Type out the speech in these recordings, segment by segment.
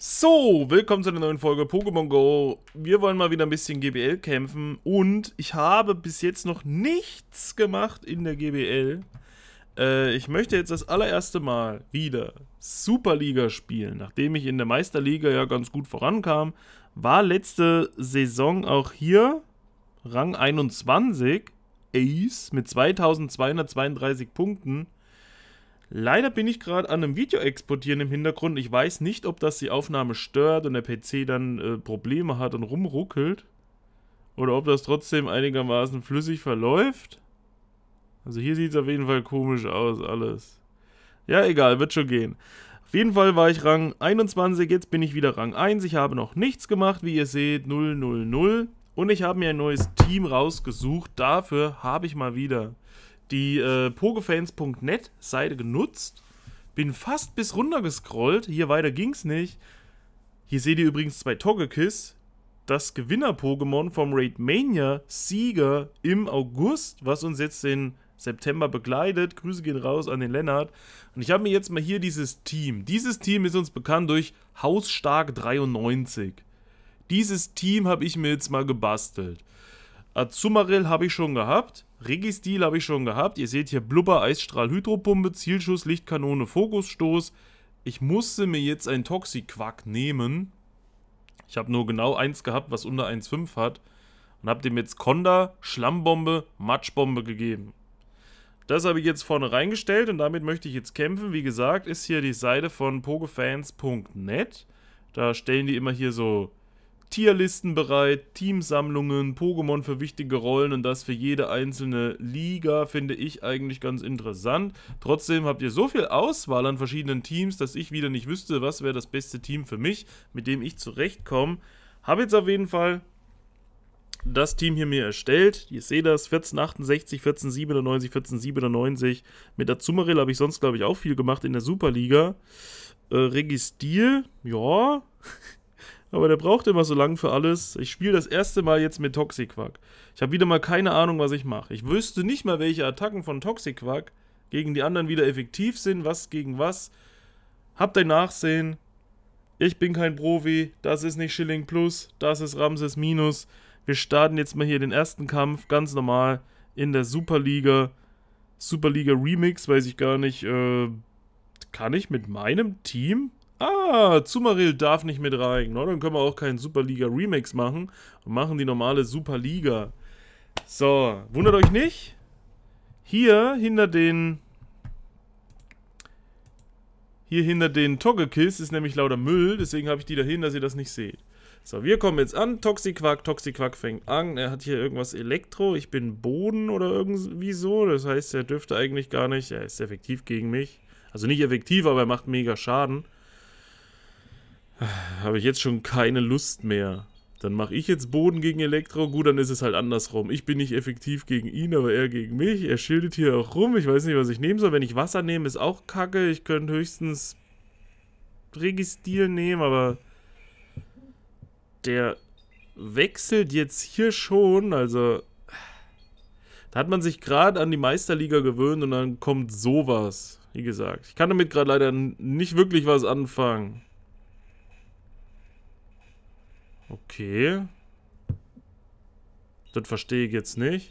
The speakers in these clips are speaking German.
So, willkommen zu einer neuen Folge Pokémon Go. Wir wollen mal wieder ein bisschen GBL kämpfen und ich habe bis jetzt noch nichts gemacht in der GBL. Äh, ich möchte jetzt das allererste Mal wieder Superliga spielen. Nachdem ich in der Meisterliga ja ganz gut vorankam, war letzte Saison auch hier Rang 21 Ace mit 2232 Punkten Leider bin ich gerade an einem Video exportieren im Hintergrund. Ich weiß nicht, ob das die Aufnahme stört und der PC dann äh, Probleme hat und rumruckelt. Oder ob das trotzdem einigermaßen flüssig verläuft. Also hier sieht es auf jeden Fall komisch aus, alles. Ja, egal, wird schon gehen. Auf jeden Fall war ich Rang 21, jetzt bin ich wieder Rang 1. Ich habe noch nichts gemacht, wie ihr seht, 000. Und ich habe mir ein neues Team rausgesucht. Dafür habe ich mal wieder die äh, pogefans.net Seite genutzt, bin fast bis runter gescrollt, hier weiter ging's nicht. Hier seht ihr übrigens zwei Togekiss, das Gewinner-Pokémon vom Raid Mania Sieger im August, was uns jetzt den September begleitet. Grüße gehen raus an den Lennart. Und ich habe mir jetzt mal hier dieses Team. Dieses Team ist uns bekannt durch Hausstark 93. Dieses Team habe ich mir jetzt mal gebastelt. Azumarill habe ich schon gehabt. Registil habe ich schon gehabt. Ihr seht hier Blubber, Eisstrahl, Hydropumpe, Zielschuss, Lichtkanone, Fokusstoß. Ich musste mir jetzt ein Toxiquack nehmen. Ich habe nur genau eins gehabt, was unter 1,5 hat. Und habe dem jetzt Konda, Schlammbombe, Matschbombe gegeben. Das habe ich jetzt vorne reingestellt und damit möchte ich jetzt kämpfen. Wie gesagt, ist hier die Seite von pokefans.net. Da stellen die immer hier so Tierlisten bereit, Teamsammlungen, Pokémon für wichtige Rollen und das für jede einzelne Liga finde ich eigentlich ganz interessant. Trotzdem habt ihr so viel Auswahl an verschiedenen Teams, dass ich wieder nicht wüsste, was wäre das beste Team für mich, mit dem ich zurechtkomme. Habe jetzt auf jeden Fall das Team hier mir erstellt. Ihr seht das, 1468, 1497, 1497. Mit Azumarill habe ich sonst, glaube ich, auch viel gemacht in der Superliga. Äh, Registil, ja. Aber der braucht immer so lange für alles. Ich spiele das erste Mal jetzt mit Toxiquack. Ich habe wieder mal keine Ahnung, was ich mache. Ich wüsste nicht mal, welche Attacken von Toxiquack gegen die anderen wieder effektiv sind, was gegen was. Habt ein Nachsehen. Ich bin kein Profi. Das ist nicht Schilling Plus. Das ist Ramses Minus. Wir starten jetzt mal hier den ersten Kampf ganz normal in der Superliga. Superliga Remix, weiß ich gar nicht. Äh, kann ich mit meinem Team Ah, Zumaril darf nicht mit rein. No, ne? dann können wir auch keinen Superliga-Remix machen und machen die normale Superliga. So, wundert euch nicht. Hier hinter den... Hier hinter den Togekiss ist nämlich lauter Müll, deswegen habe ich die dahin, dass ihr das nicht seht. So, wir kommen jetzt an. Toxiquack, Toxiquack fängt an. Er hat hier irgendwas Elektro. Ich bin Boden oder irgendwie so. Das heißt, er dürfte eigentlich gar nicht. Er ist effektiv gegen mich. Also nicht effektiv, aber er macht mega Schaden habe ich jetzt schon keine Lust mehr. Dann mache ich jetzt Boden gegen Elektro. Gut, dann ist es halt andersrum. Ich bin nicht effektiv gegen ihn, aber er gegen mich. Er schildet hier auch rum. Ich weiß nicht, was ich nehmen soll. Wenn ich Wasser nehme, ist auch kacke. Ich könnte höchstens Registil nehmen, aber der wechselt jetzt hier schon. Also, da hat man sich gerade an die Meisterliga gewöhnt und dann kommt sowas. Wie gesagt, ich kann damit gerade leider nicht wirklich was anfangen. Okay. Das verstehe ich jetzt nicht.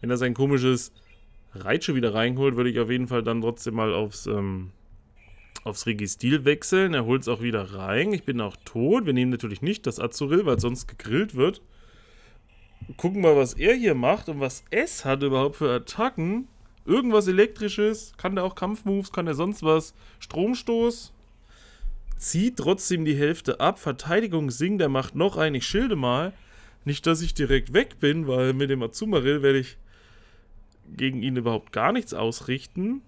Wenn er sein komisches Reitsche wieder reinholt, würde ich auf jeden Fall dann trotzdem mal aufs, ähm, aufs Registil wechseln. Er holt es auch wieder rein. Ich bin auch tot. Wir nehmen natürlich nicht das Azuril, weil sonst gegrillt wird. Gucken mal, was er hier macht und was es hat überhaupt für Attacken. Irgendwas elektrisches. Kann der auch Kampfmoves? Kann der sonst was? Stromstoß? zieht trotzdem die Hälfte ab. Verteidigung singt, der macht noch einen. Ich schilde mal. Nicht, dass ich direkt weg bin, weil mit dem Azumarill werde ich gegen ihn überhaupt gar nichts ausrichten.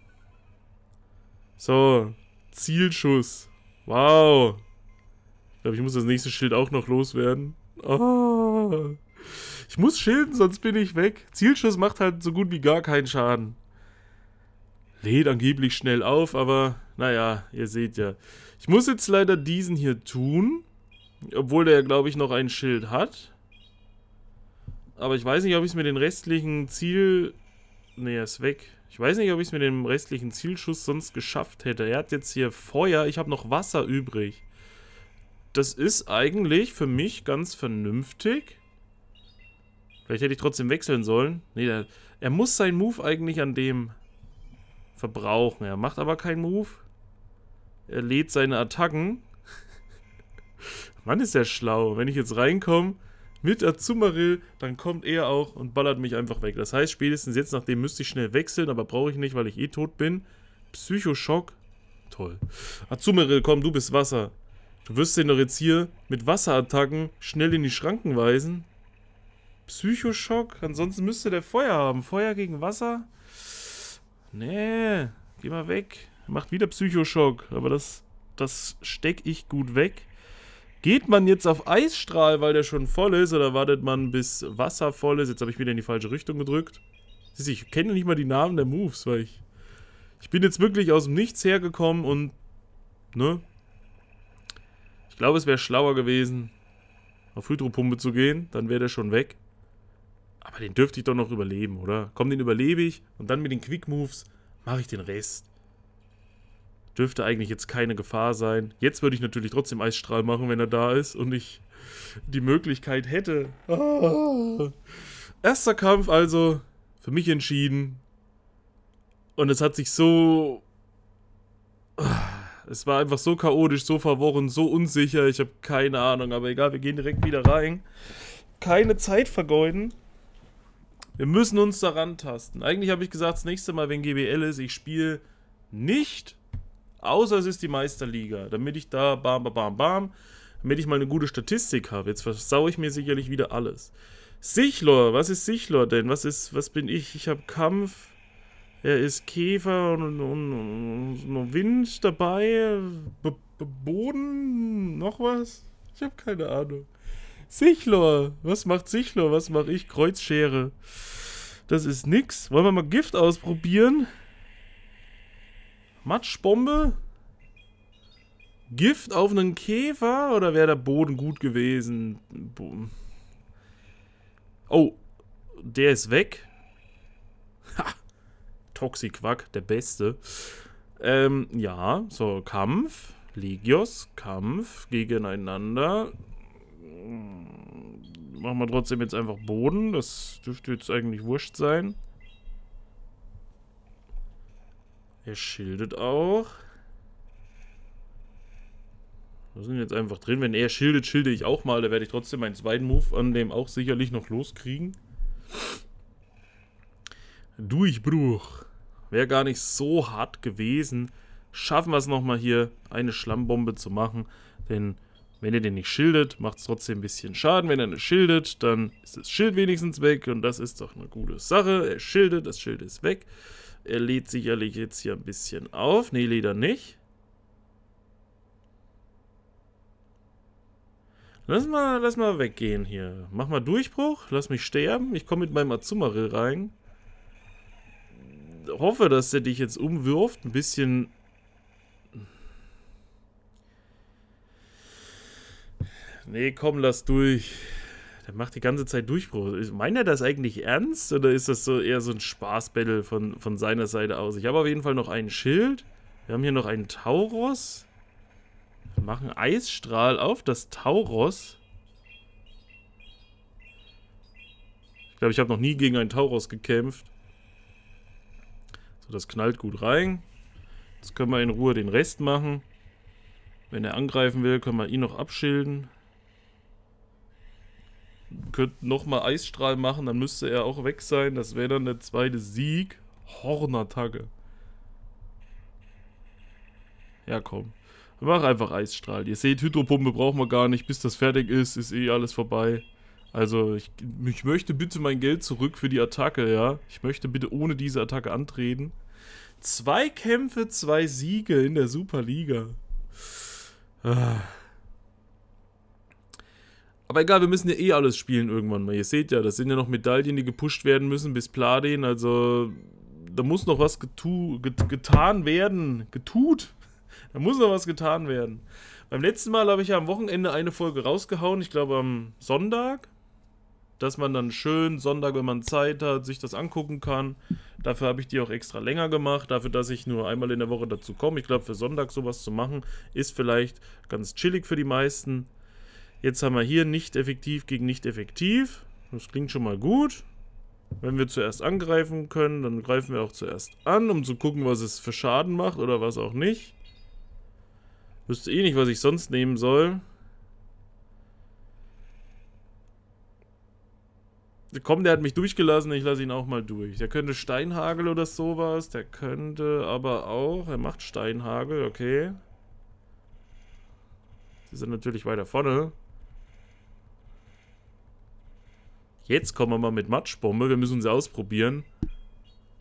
So, Zielschuss. Wow. Ich glaube, ich muss das nächste Schild auch noch loswerden. Oh. Ich muss schilden, sonst bin ich weg. Zielschuss macht halt so gut wie gar keinen Schaden. Lädt angeblich schnell auf, aber naja, ihr seht ja. Ich muss jetzt leider diesen hier tun. Obwohl der, glaube ich, noch ein Schild hat. Aber ich weiß nicht, ob ich es mit den restlichen Ziel... Ne, er ist weg. Ich weiß nicht, ob ich es mit dem restlichen Zielschuss sonst geschafft hätte. Er hat jetzt hier Feuer. Ich habe noch Wasser übrig. Das ist eigentlich für mich ganz vernünftig. Vielleicht hätte ich trotzdem wechseln sollen. Ne, er muss seinen Move eigentlich an dem verbrauchen. Er macht aber keinen Move. Er lädt seine Attacken. Mann, ist er schlau. Wenn ich jetzt reinkomme mit Azumarill, dann kommt er auch und ballert mich einfach weg. Das heißt, spätestens jetzt, nachdem müsste ich schnell wechseln, aber brauche ich nicht, weil ich eh tot bin. Psychoschock. Toll. Azumarill, komm, du bist Wasser. Du wirst den doch jetzt hier mit Wasserattacken schnell in die Schranken weisen. Psychoschock. Ansonsten müsste der Feuer haben. Feuer gegen Wasser? Nee. Geh mal weg. Macht wieder Psychoschock, aber das, das stecke ich gut weg. Geht man jetzt auf Eisstrahl, weil der schon voll ist, oder wartet man, bis Wasser voll ist? Jetzt habe ich wieder in die falsche Richtung gedrückt. Siehst du, ich kenne nicht mal die Namen der Moves, weil ich... Ich bin jetzt wirklich aus dem Nichts hergekommen und... Ne? Ich glaube, es wäre schlauer gewesen, auf Hydropumpe zu gehen. Dann wäre der schon weg. Aber den dürfte ich doch noch überleben, oder? Komm, den überlebe ich. Und dann mit den Quick Moves mache ich den Rest. Dürfte eigentlich jetzt keine Gefahr sein. Jetzt würde ich natürlich trotzdem Eisstrahl machen, wenn er da ist und ich die Möglichkeit hätte. Ah. Erster Kampf also für mich entschieden. Und es hat sich so... Ah, es war einfach so chaotisch, so verworren, so unsicher. Ich habe keine Ahnung, aber egal, wir gehen direkt wieder rein. Keine Zeit vergeuden. Wir müssen uns daran tasten. Eigentlich habe ich gesagt, das nächste Mal, wenn GBL ist, ich spiele nicht Außer es ist die Meisterliga, damit ich da bam, bam, bam, bam, damit ich mal eine gute Statistik habe. Jetzt versaue ich mir sicherlich wieder alles. Sichlor, was ist Sichlor denn? Was ist, was bin ich? Ich habe Kampf, er ist Käfer und, und, und, und Wind dabei, B -B Boden, noch was? Ich habe keine Ahnung. Sichlor, was macht Sichlor? Was mache ich? Kreuzschere. Das ist nix. Wollen wir mal Gift ausprobieren? Matschbombe? Gift auf einen Käfer? Oder wäre der Boden gut gewesen? Boom. Oh, der ist weg. Ha! Toxiquack, der Beste. Ähm, ja, so, Kampf. Legios, Kampf, gegeneinander. Machen wir trotzdem jetzt einfach Boden. Das dürfte jetzt eigentlich wurscht sein. Er schildet auch. Wir sind jetzt einfach drin. Wenn er schildet, schilde ich auch mal. Da werde ich trotzdem meinen zweiten Move an dem auch sicherlich noch loskriegen. Durchbruch. Wäre gar nicht so hart gewesen. Schaffen wir es nochmal hier, eine Schlammbombe zu machen. Denn wenn ihr den nicht schildet, macht es trotzdem ein bisschen Schaden. Wenn er nicht schildet, dann ist das Schild wenigstens weg. Und das ist doch eine gute Sache. Er schildet, das Schild ist weg. Er lädt sicherlich jetzt hier ein bisschen auf. Nee, lädt er nicht. Lass mal, lass mal weggehen hier. Mach mal Durchbruch, lass mich sterben. Ich komme mit meinem Azumarill rein. Hoffe, dass er dich jetzt umwirft. Ein bisschen... Nee, komm, lass durch. Der macht die ganze Zeit Durchbruch. Meint er das eigentlich ernst oder ist das so eher so ein Spaßbattle von, von seiner Seite aus? Ich habe auf jeden Fall noch ein Schild. Wir haben hier noch einen Tauros. Wir machen Eisstrahl auf das Tauros. Ich glaube, ich habe noch nie gegen einen Tauros gekämpft. So, das knallt gut rein. Jetzt können wir in Ruhe den Rest machen. Wenn er angreifen will, können wir ihn noch abschilden könnte nochmal Eisstrahl machen, dann müsste er auch weg sein. Das wäre dann der zweite Sieg. Hornertagge. Ja, komm. Mach einfach Eisstrahl. Ihr seht, Hydropumpe brauchen wir gar nicht. Bis das fertig ist, ist eh alles vorbei. Also, ich, ich möchte bitte mein Geld zurück für die Attacke, ja. Ich möchte bitte ohne diese Attacke antreten. Zwei Kämpfe, zwei Siege in der Superliga. Ah. Aber egal, wir müssen ja eh alles spielen irgendwann mal. Ihr seht ja, das sind ja noch Medaillen, die gepusht werden müssen bis Pladin. Also, da muss noch was getu get getan werden. Getut? Da muss noch was getan werden. Beim letzten Mal habe ich ja am Wochenende eine Folge rausgehauen. Ich glaube am Sonntag. Dass man dann schön Sonntag, wenn man Zeit hat, sich das angucken kann. Dafür habe ich die auch extra länger gemacht. Dafür, dass ich nur einmal in der Woche dazu komme. Ich glaube, für Sonntag sowas zu machen, ist vielleicht ganz chillig für die meisten. Jetzt haben wir hier nicht effektiv gegen nicht effektiv. Das klingt schon mal gut. Wenn wir zuerst angreifen können, dann greifen wir auch zuerst an, um zu gucken, was es für Schaden macht oder was auch nicht. Wüsste eh nicht, was ich sonst nehmen soll. Komm, der hat mich durchgelassen, ich lasse ihn auch mal durch. Der könnte Steinhagel oder sowas, der könnte aber auch... Er macht Steinhagel, okay. Sie sind natürlich weiter vorne. Jetzt kommen wir mal mit Matschbombe. Wir müssen uns ausprobieren,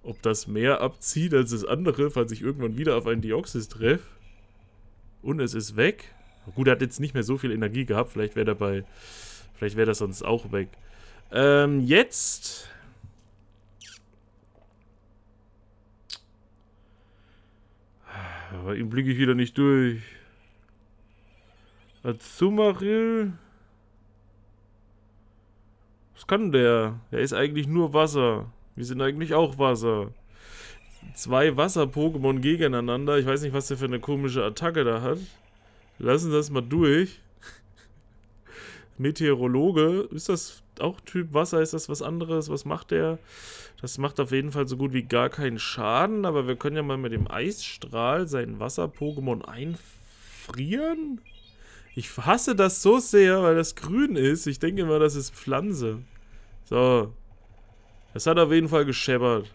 ob das mehr abzieht als das andere, falls ich irgendwann wieder auf einen Deoxys treffe. Und es ist weg. Gut, er hat jetzt nicht mehr so viel Energie gehabt. Vielleicht wäre dabei. Vielleicht wäre das sonst auch weg. Ähm, jetzt. Ah, aber ihm blicke ich wieder nicht durch. Azumarill. Was kann der? Er ist eigentlich nur Wasser. Wir sind eigentlich auch Wasser. Zwei Wasser-Pokémon gegeneinander. Ich weiß nicht, was der für eine komische Attacke da hat. Lassen Sie das mal durch. Meteorologe. Ist das auch Typ Wasser? Ist das was anderes? Was macht der? Das macht auf jeden Fall so gut wie gar keinen Schaden. Aber wir können ja mal mit dem Eisstrahl sein Wasser-Pokémon einfrieren. Ich hasse das so sehr, weil das grün ist. Ich denke immer, das ist Pflanze. So. Das hat auf jeden Fall gescheppert.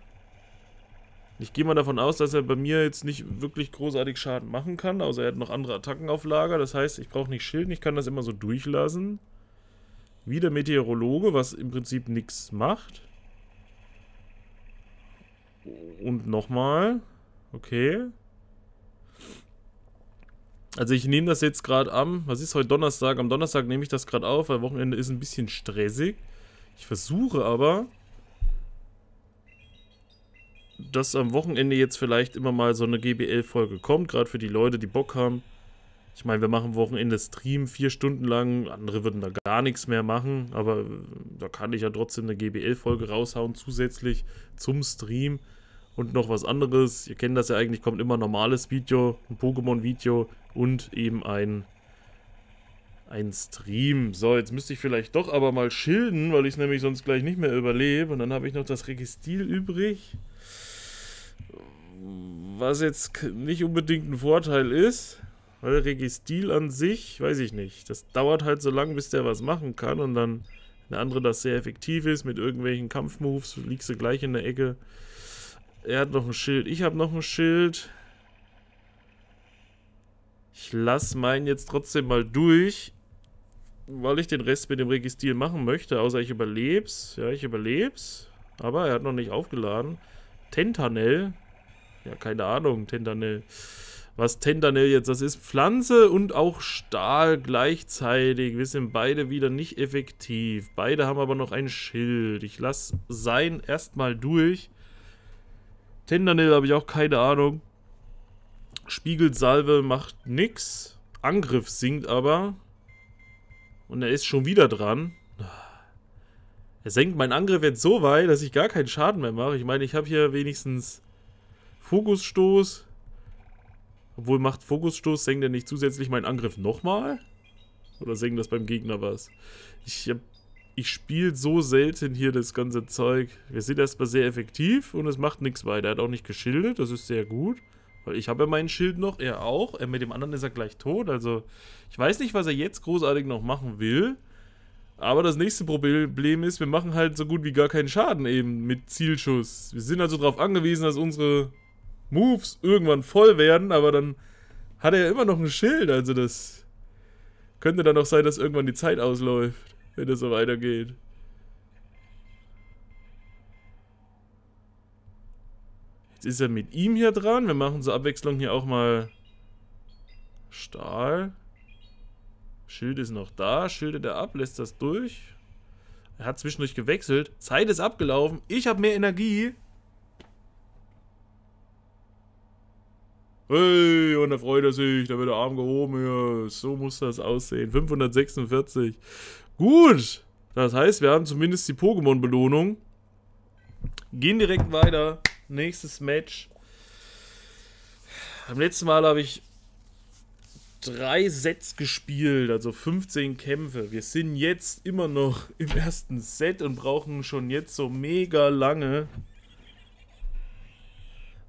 Ich gehe mal davon aus, dass er bei mir jetzt nicht wirklich großartig Schaden machen kann, außer er hat noch andere Attacken auf Lager. Das heißt, ich brauche nicht schilden, ich kann das immer so durchlassen. Wie der Meteorologe, was im Prinzip nichts macht. Und nochmal. Okay. Also ich nehme das jetzt gerade am, was ist heute Donnerstag? Am Donnerstag nehme ich das gerade auf, weil Wochenende ist ein bisschen stressig. Ich versuche aber, dass am Wochenende jetzt vielleicht immer mal so eine GBL-Folge kommt, gerade für die Leute, die Bock haben. Ich meine, wir machen Wochenende Stream vier Stunden lang, andere würden da gar nichts mehr machen, aber äh, da kann ich ja trotzdem eine GBL-Folge raushauen zusätzlich zum Stream und noch was anderes. Ihr kennt das ja eigentlich, kommt immer ein normales Video, ein Pokémon-Video und eben ein, ein Stream. So, jetzt müsste ich vielleicht doch aber mal schilden, weil ich es nämlich sonst gleich nicht mehr überlebe. Und dann habe ich noch das Registil übrig, was jetzt nicht unbedingt ein Vorteil ist. Weil Registil an sich, weiß ich nicht, das dauert halt so lange, bis der was machen kann und dann eine andere, das sehr effektiv ist mit irgendwelchen Kampfmoves, liegst du gleich in der Ecke. Er hat noch ein Schild. Ich habe noch ein Schild. Ich lasse meinen jetzt trotzdem mal durch. Weil ich den Rest mit dem Registil machen möchte. Außer ich überleb's. Ja, ich überleb's. Aber er hat noch nicht aufgeladen. Tentanel. Ja, keine Ahnung. Tentanel. Was Tentanel jetzt das ist. Pflanze und auch Stahl gleichzeitig. Wir sind beide wieder nicht effektiv. Beide haben aber noch ein Schild. Ich lasse sein erstmal durch. Tendernil habe ich auch keine Ahnung. Spiegelsalve macht nix. Angriff sinkt aber. Und er ist schon wieder dran. Er senkt meinen Angriff jetzt so weit, dass ich gar keinen Schaden mehr mache. Ich meine, ich habe hier wenigstens Fokusstoß. Obwohl, macht Fokusstoß, senkt er nicht zusätzlich meinen Angriff nochmal? Oder senkt das beim Gegner was? Ich habe ich spiele so selten hier das ganze Zeug. Wir sind erstmal sehr effektiv und es macht nichts weiter. Er hat auch nicht geschildert, das ist sehr gut. Weil ich habe ja mein Schild noch, er auch. Er, mit dem anderen ist er gleich tot. Also ich weiß nicht, was er jetzt großartig noch machen will. Aber das nächste Problem ist, wir machen halt so gut wie gar keinen Schaden eben mit Zielschuss. Wir sind also darauf angewiesen, dass unsere Moves irgendwann voll werden, aber dann hat er ja immer noch ein Schild. Also das könnte dann auch sein, dass irgendwann die Zeit ausläuft wenn das so weitergeht. Jetzt ist er mit ihm hier dran. Wir machen zur Abwechslung hier auch mal Stahl. Schild ist noch da. Schildet er ab, lässt das durch. Er hat zwischendurch gewechselt. Zeit ist abgelaufen. Ich habe mehr Energie. Hey, und da freut er sich, da wird der Arm gehoben. Ja, so muss das aussehen. 546. Gut. Das heißt, wir haben zumindest die Pokémon-Belohnung. Gehen direkt weiter. Nächstes Match. Am letzten Mal habe ich drei Sets gespielt, also 15 Kämpfe. Wir sind jetzt immer noch im ersten Set und brauchen schon jetzt so mega lange.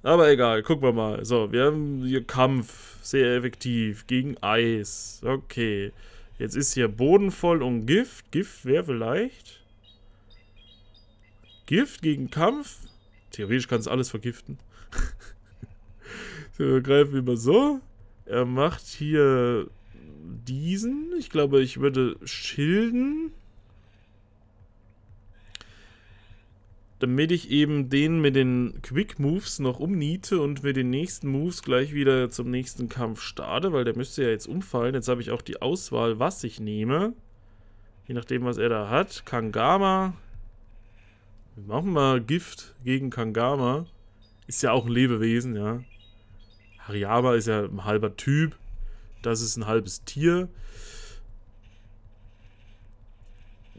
Aber egal, gucken wir mal. So, wir haben hier Kampf, sehr effektiv, gegen Eis. Okay. Jetzt ist hier Boden voll und Gift. Gift wäre vielleicht... Gift gegen Kampf? Theoretisch kannst du alles vergiften. so, greifen wir mal so. Er macht hier diesen. Ich glaube, ich würde schilden. damit ich eben den mit den Quick Moves noch umniete und mit den nächsten Moves gleich wieder zum nächsten Kampf starte, weil der müsste ja jetzt umfallen. Jetzt habe ich auch die Auswahl, was ich nehme. Je nachdem, was er da hat. Kangama. Wir machen mal Gift gegen Kangama. Ist ja auch ein Lebewesen, ja. Hariyama ist ja ein halber Typ. Das ist ein halbes Tier.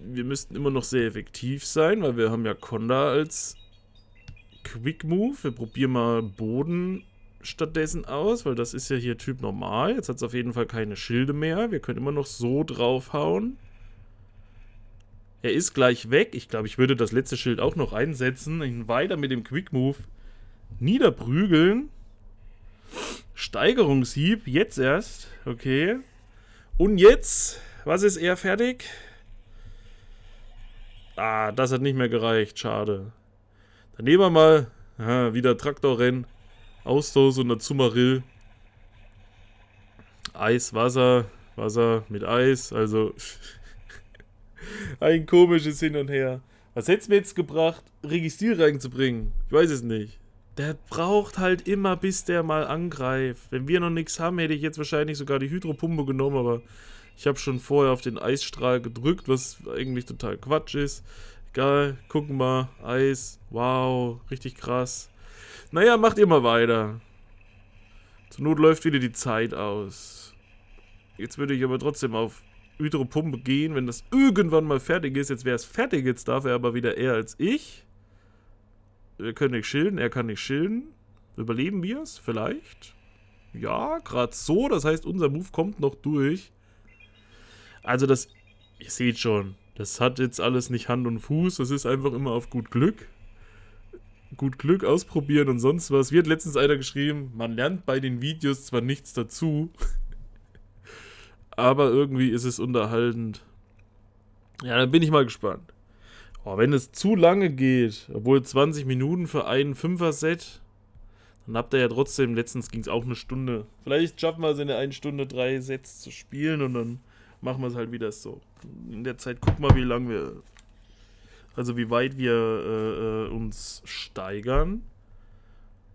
wir müssten immer noch sehr effektiv sein, weil wir haben ja Konda als Quick Move. Wir probieren mal Boden stattdessen aus, weil das ist ja hier Typ normal. Jetzt hat es auf jeden Fall keine Schilde mehr. Wir können immer noch so draufhauen. Er ist gleich weg. Ich glaube, ich würde das letzte Schild auch noch einsetzen. Ihn weiter mit dem Quick Move niederprügeln. Steigerungshieb, jetzt erst. Okay. Und jetzt, was ist er fertig? Ah, das hat nicht mehr gereicht. Schade. Dann nehmen wir mal aha, wieder Traktorrennen. Austausch und dazu Marill. Eis, Wasser, Wasser mit Eis. Also ein komisches Hin und Her. Was hätte es mir jetzt gebracht, Registrier reinzubringen? Ich weiß es nicht. Der braucht halt immer, bis der mal angreift. Wenn wir noch nichts haben, hätte ich jetzt wahrscheinlich sogar die Hydropumpe genommen, aber ich habe schon vorher auf den Eisstrahl gedrückt, was eigentlich total Quatsch ist. Egal, gucken wir. Eis. Wow, richtig krass. Naja, macht ihr mal weiter. Zur Not läuft wieder die Zeit aus. Jetzt würde ich aber trotzdem auf Hydropumpe gehen, wenn das irgendwann mal fertig ist. Jetzt wäre es fertig, jetzt darf er aber wieder eher als ich. Wir können nicht schilden, er kann nicht schilden. Überleben wir es? Vielleicht? Ja, gerade so. Das heißt, unser Move kommt noch durch. Also das, ihr seht schon, das hat jetzt alles nicht Hand und Fuß, das ist einfach immer auf gut Glück. Gut Glück ausprobieren und sonst was. Wird letztens einer geschrieben, man lernt bei den Videos zwar nichts dazu, aber irgendwie ist es unterhaltend. Ja, dann bin ich mal gespannt. Oh, wenn es zu lange geht, obwohl 20 Minuten für ein Fünfer-Set, dann habt ihr ja trotzdem, letztens ging es auch eine Stunde. Vielleicht schaffen wir es in der einen Stunde drei Sets zu spielen und dann machen wir es halt wieder so. In der Zeit gucken wir, wie lange wir, also wie weit wir äh, äh uns steigern.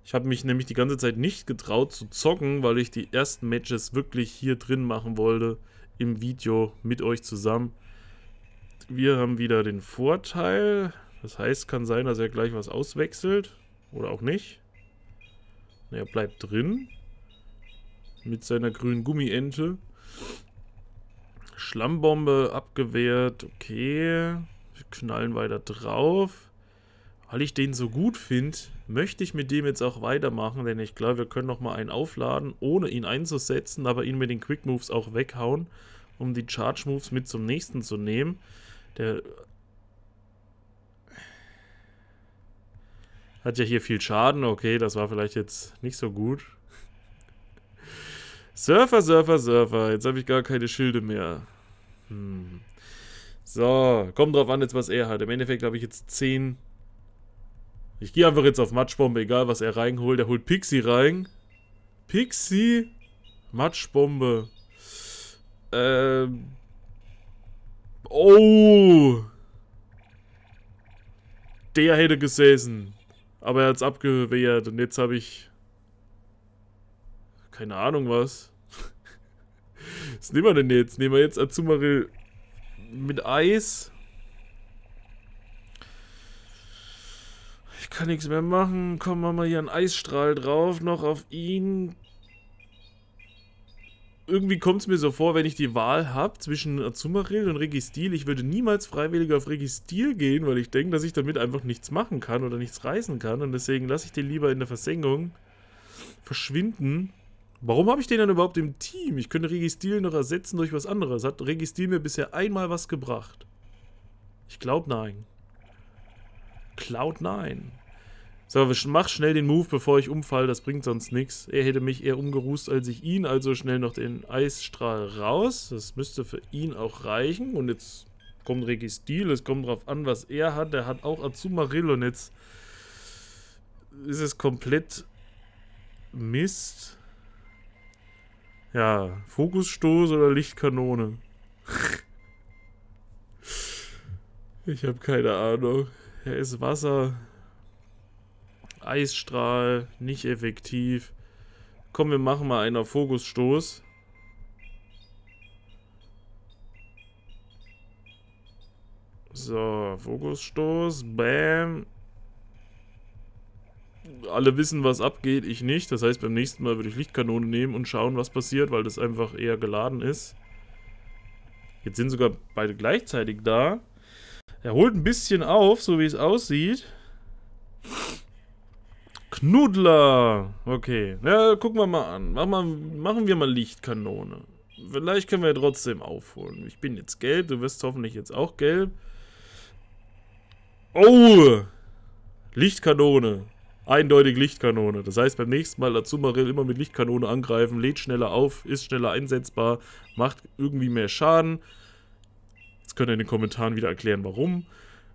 Ich habe mich nämlich die ganze Zeit nicht getraut zu zocken, weil ich die ersten Matches wirklich hier drin machen wollte, im Video mit euch zusammen. Wir haben wieder den Vorteil. Das heißt, kann sein, dass er gleich was auswechselt. Oder auch nicht. Er bleibt drin. Mit seiner grünen Gummiente. Schlammbombe abgewehrt. Okay. Wir knallen weiter drauf. Weil ich den so gut finde, möchte ich mit dem jetzt auch weitermachen, denn ich glaube, wir können nochmal einen aufladen, ohne ihn einzusetzen, aber ihn mit den Quick Moves auch weghauen, um die Charge Moves mit zum nächsten zu nehmen. Der hat ja hier viel Schaden, okay, das war vielleicht jetzt nicht so gut. Surfer, Surfer, Surfer. Jetzt habe ich gar keine Schilde mehr. Hm. So, kommt drauf an, jetzt was er hat. Im Endeffekt habe ich jetzt 10. Ich gehe einfach jetzt auf Matschbombe, egal was er reinholt. Er holt Pixie rein. Pixie, Matschbombe. Ähm. Oh! Der hätte gesessen. Aber er hat es abgewehrt und jetzt habe ich keine Ahnung was. was nehmen wir denn jetzt? Nehmen wir jetzt Azumarill mit Eis? Ich kann nichts mehr machen. Komm, machen wir hier einen Eisstrahl drauf. Noch auf ihn. Irgendwie kommt es mir so vor, wenn ich die Wahl habe zwischen Azumarill und Registil. Ich würde niemals freiwillig auf Registil gehen, weil ich denke, dass ich damit einfach nichts machen kann oder nichts reißen kann. Und deswegen lasse ich den lieber in der Versenkung verschwinden. Warum habe ich den dann überhaupt im Team? Ich könnte Registil noch ersetzen durch was anderes. Hat Registil mir bisher einmal was gebracht? Ich glaube nein. Cloud nein. So, mach schnell den Move, bevor ich umfall. Das bringt sonst nichts. Er hätte mich eher umgerußt als ich ihn. Also schnell noch den Eisstrahl raus. Das müsste für ihn auch reichen. Und jetzt kommt Registil. Es kommt drauf an, was er hat. Er hat auch Azumarill. Und jetzt ist es komplett Mist. Ja, Fokusstoß oder Lichtkanone? Ich habe keine Ahnung. Er ist Wasser. Eisstrahl, nicht effektiv. Komm, wir machen mal einen Fokusstoß. So, Fokusstoß, bam alle wissen, was abgeht, ich nicht. Das heißt, beim nächsten Mal würde ich Lichtkanone nehmen und schauen, was passiert, weil das einfach eher geladen ist. Jetzt sind sogar beide gleichzeitig da. Er holt ein bisschen auf, so wie es aussieht. Knudler. Okay. Ja, gucken wir mal an. Mach mal, machen wir mal Lichtkanone. Vielleicht können wir ja trotzdem aufholen. Ich bin jetzt gelb, du wirst hoffentlich jetzt auch gelb. Oh! Lichtkanone. Eindeutig Lichtkanone. Das heißt, beim nächsten Mal Azumarill immer mit Lichtkanone angreifen, lädt schneller auf, ist schneller einsetzbar, macht irgendwie mehr Schaden. Jetzt könnt ihr in den Kommentaren wieder erklären, warum.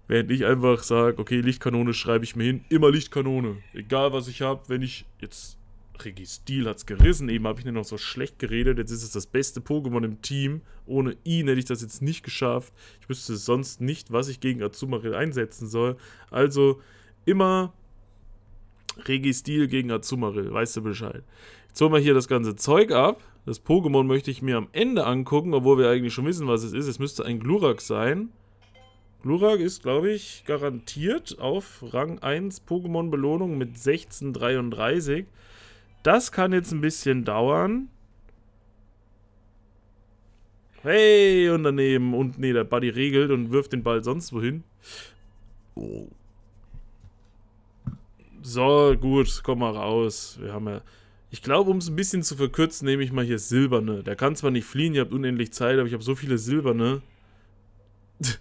Während ich einfach sage, okay, Lichtkanone schreibe ich mir hin, immer Lichtkanone. Egal was ich habe, wenn ich jetzt... Reggie hat es gerissen, eben habe ich nicht noch so schlecht geredet, jetzt ist es das beste Pokémon im Team. Ohne ihn hätte ich das jetzt nicht geschafft. Ich wüsste sonst nicht, was ich gegen Azumarill einsetzen soll. Also immer Registil gegen Azumarill, weißt du Bescheid. Jetzt holen wir hier das ganze Zeug ab. Das Pokémon möchte ich mir am Ende angucken, obwohl wir eigentlich schon wissen, was es ist. Es müsste ein Glurak sein. Glurak ist, glaube ich, garantiert auf Rang 1 Pokémon-Belohnung mit 1633. Das kann jetzt ein bisschen dauern. Hey, und daneben. Und nee, der Buddy regelt und wirft den Ball sonst wohin. Oh so, gut, komm mal raus. Wir haben ja. Ich glaube, um es ein bisschen zu verkürzen, nehme ich mal hier Silberne. Der kann zwar nicht fliehen, ihr habt unendlich Zeit, aber ich habe so viele Silberne.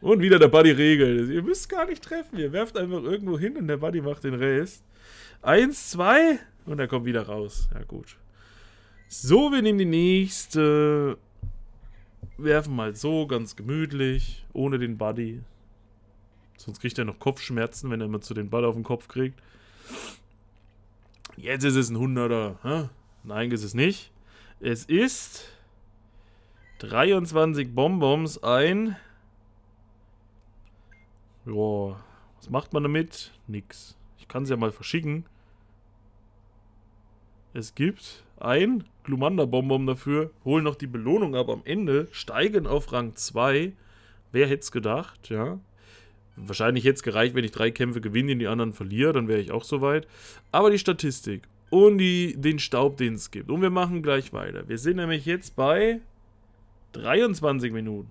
und wieder der Buddy regelt. Ihr müsst gar nicht treffen. Ihr werft einfach irgendwo hin und der Buddy macht den Rest. Eins, zwei. Und er kommt wieder raus. Ja, gut. So, wir nehmen die nächste. Werfen mal so, ganz gemütlich. Ohne den Buddy. Sonst kriegt er noch Kopfschmerzen, wenn er immer zu den Ball auf den Kopf kriegt. Jetzt ist es ein 100er. Hä? Nein, ist es nicht. Es ist 23 Bonbons ein... Joa, was macht man damit? Nix. Ich kann es ja mal verschicken. Es gibt ein Glumanda-Bonbon dafür, holen noch die Belohnung ab am Ende, steigen auf Rang 2. Wer hätte es gedacht, ja? wahrscheinlich jetzt gereicht, wenn ich drei Kämpfe gewinne und die anderen verliere, dann wäre ich auch soweit. Aber die Statistik und die, den Staub, den es gibt. Und wir machen gleich weiter. Wir sind nämlich jetzt bei 23 Minuten.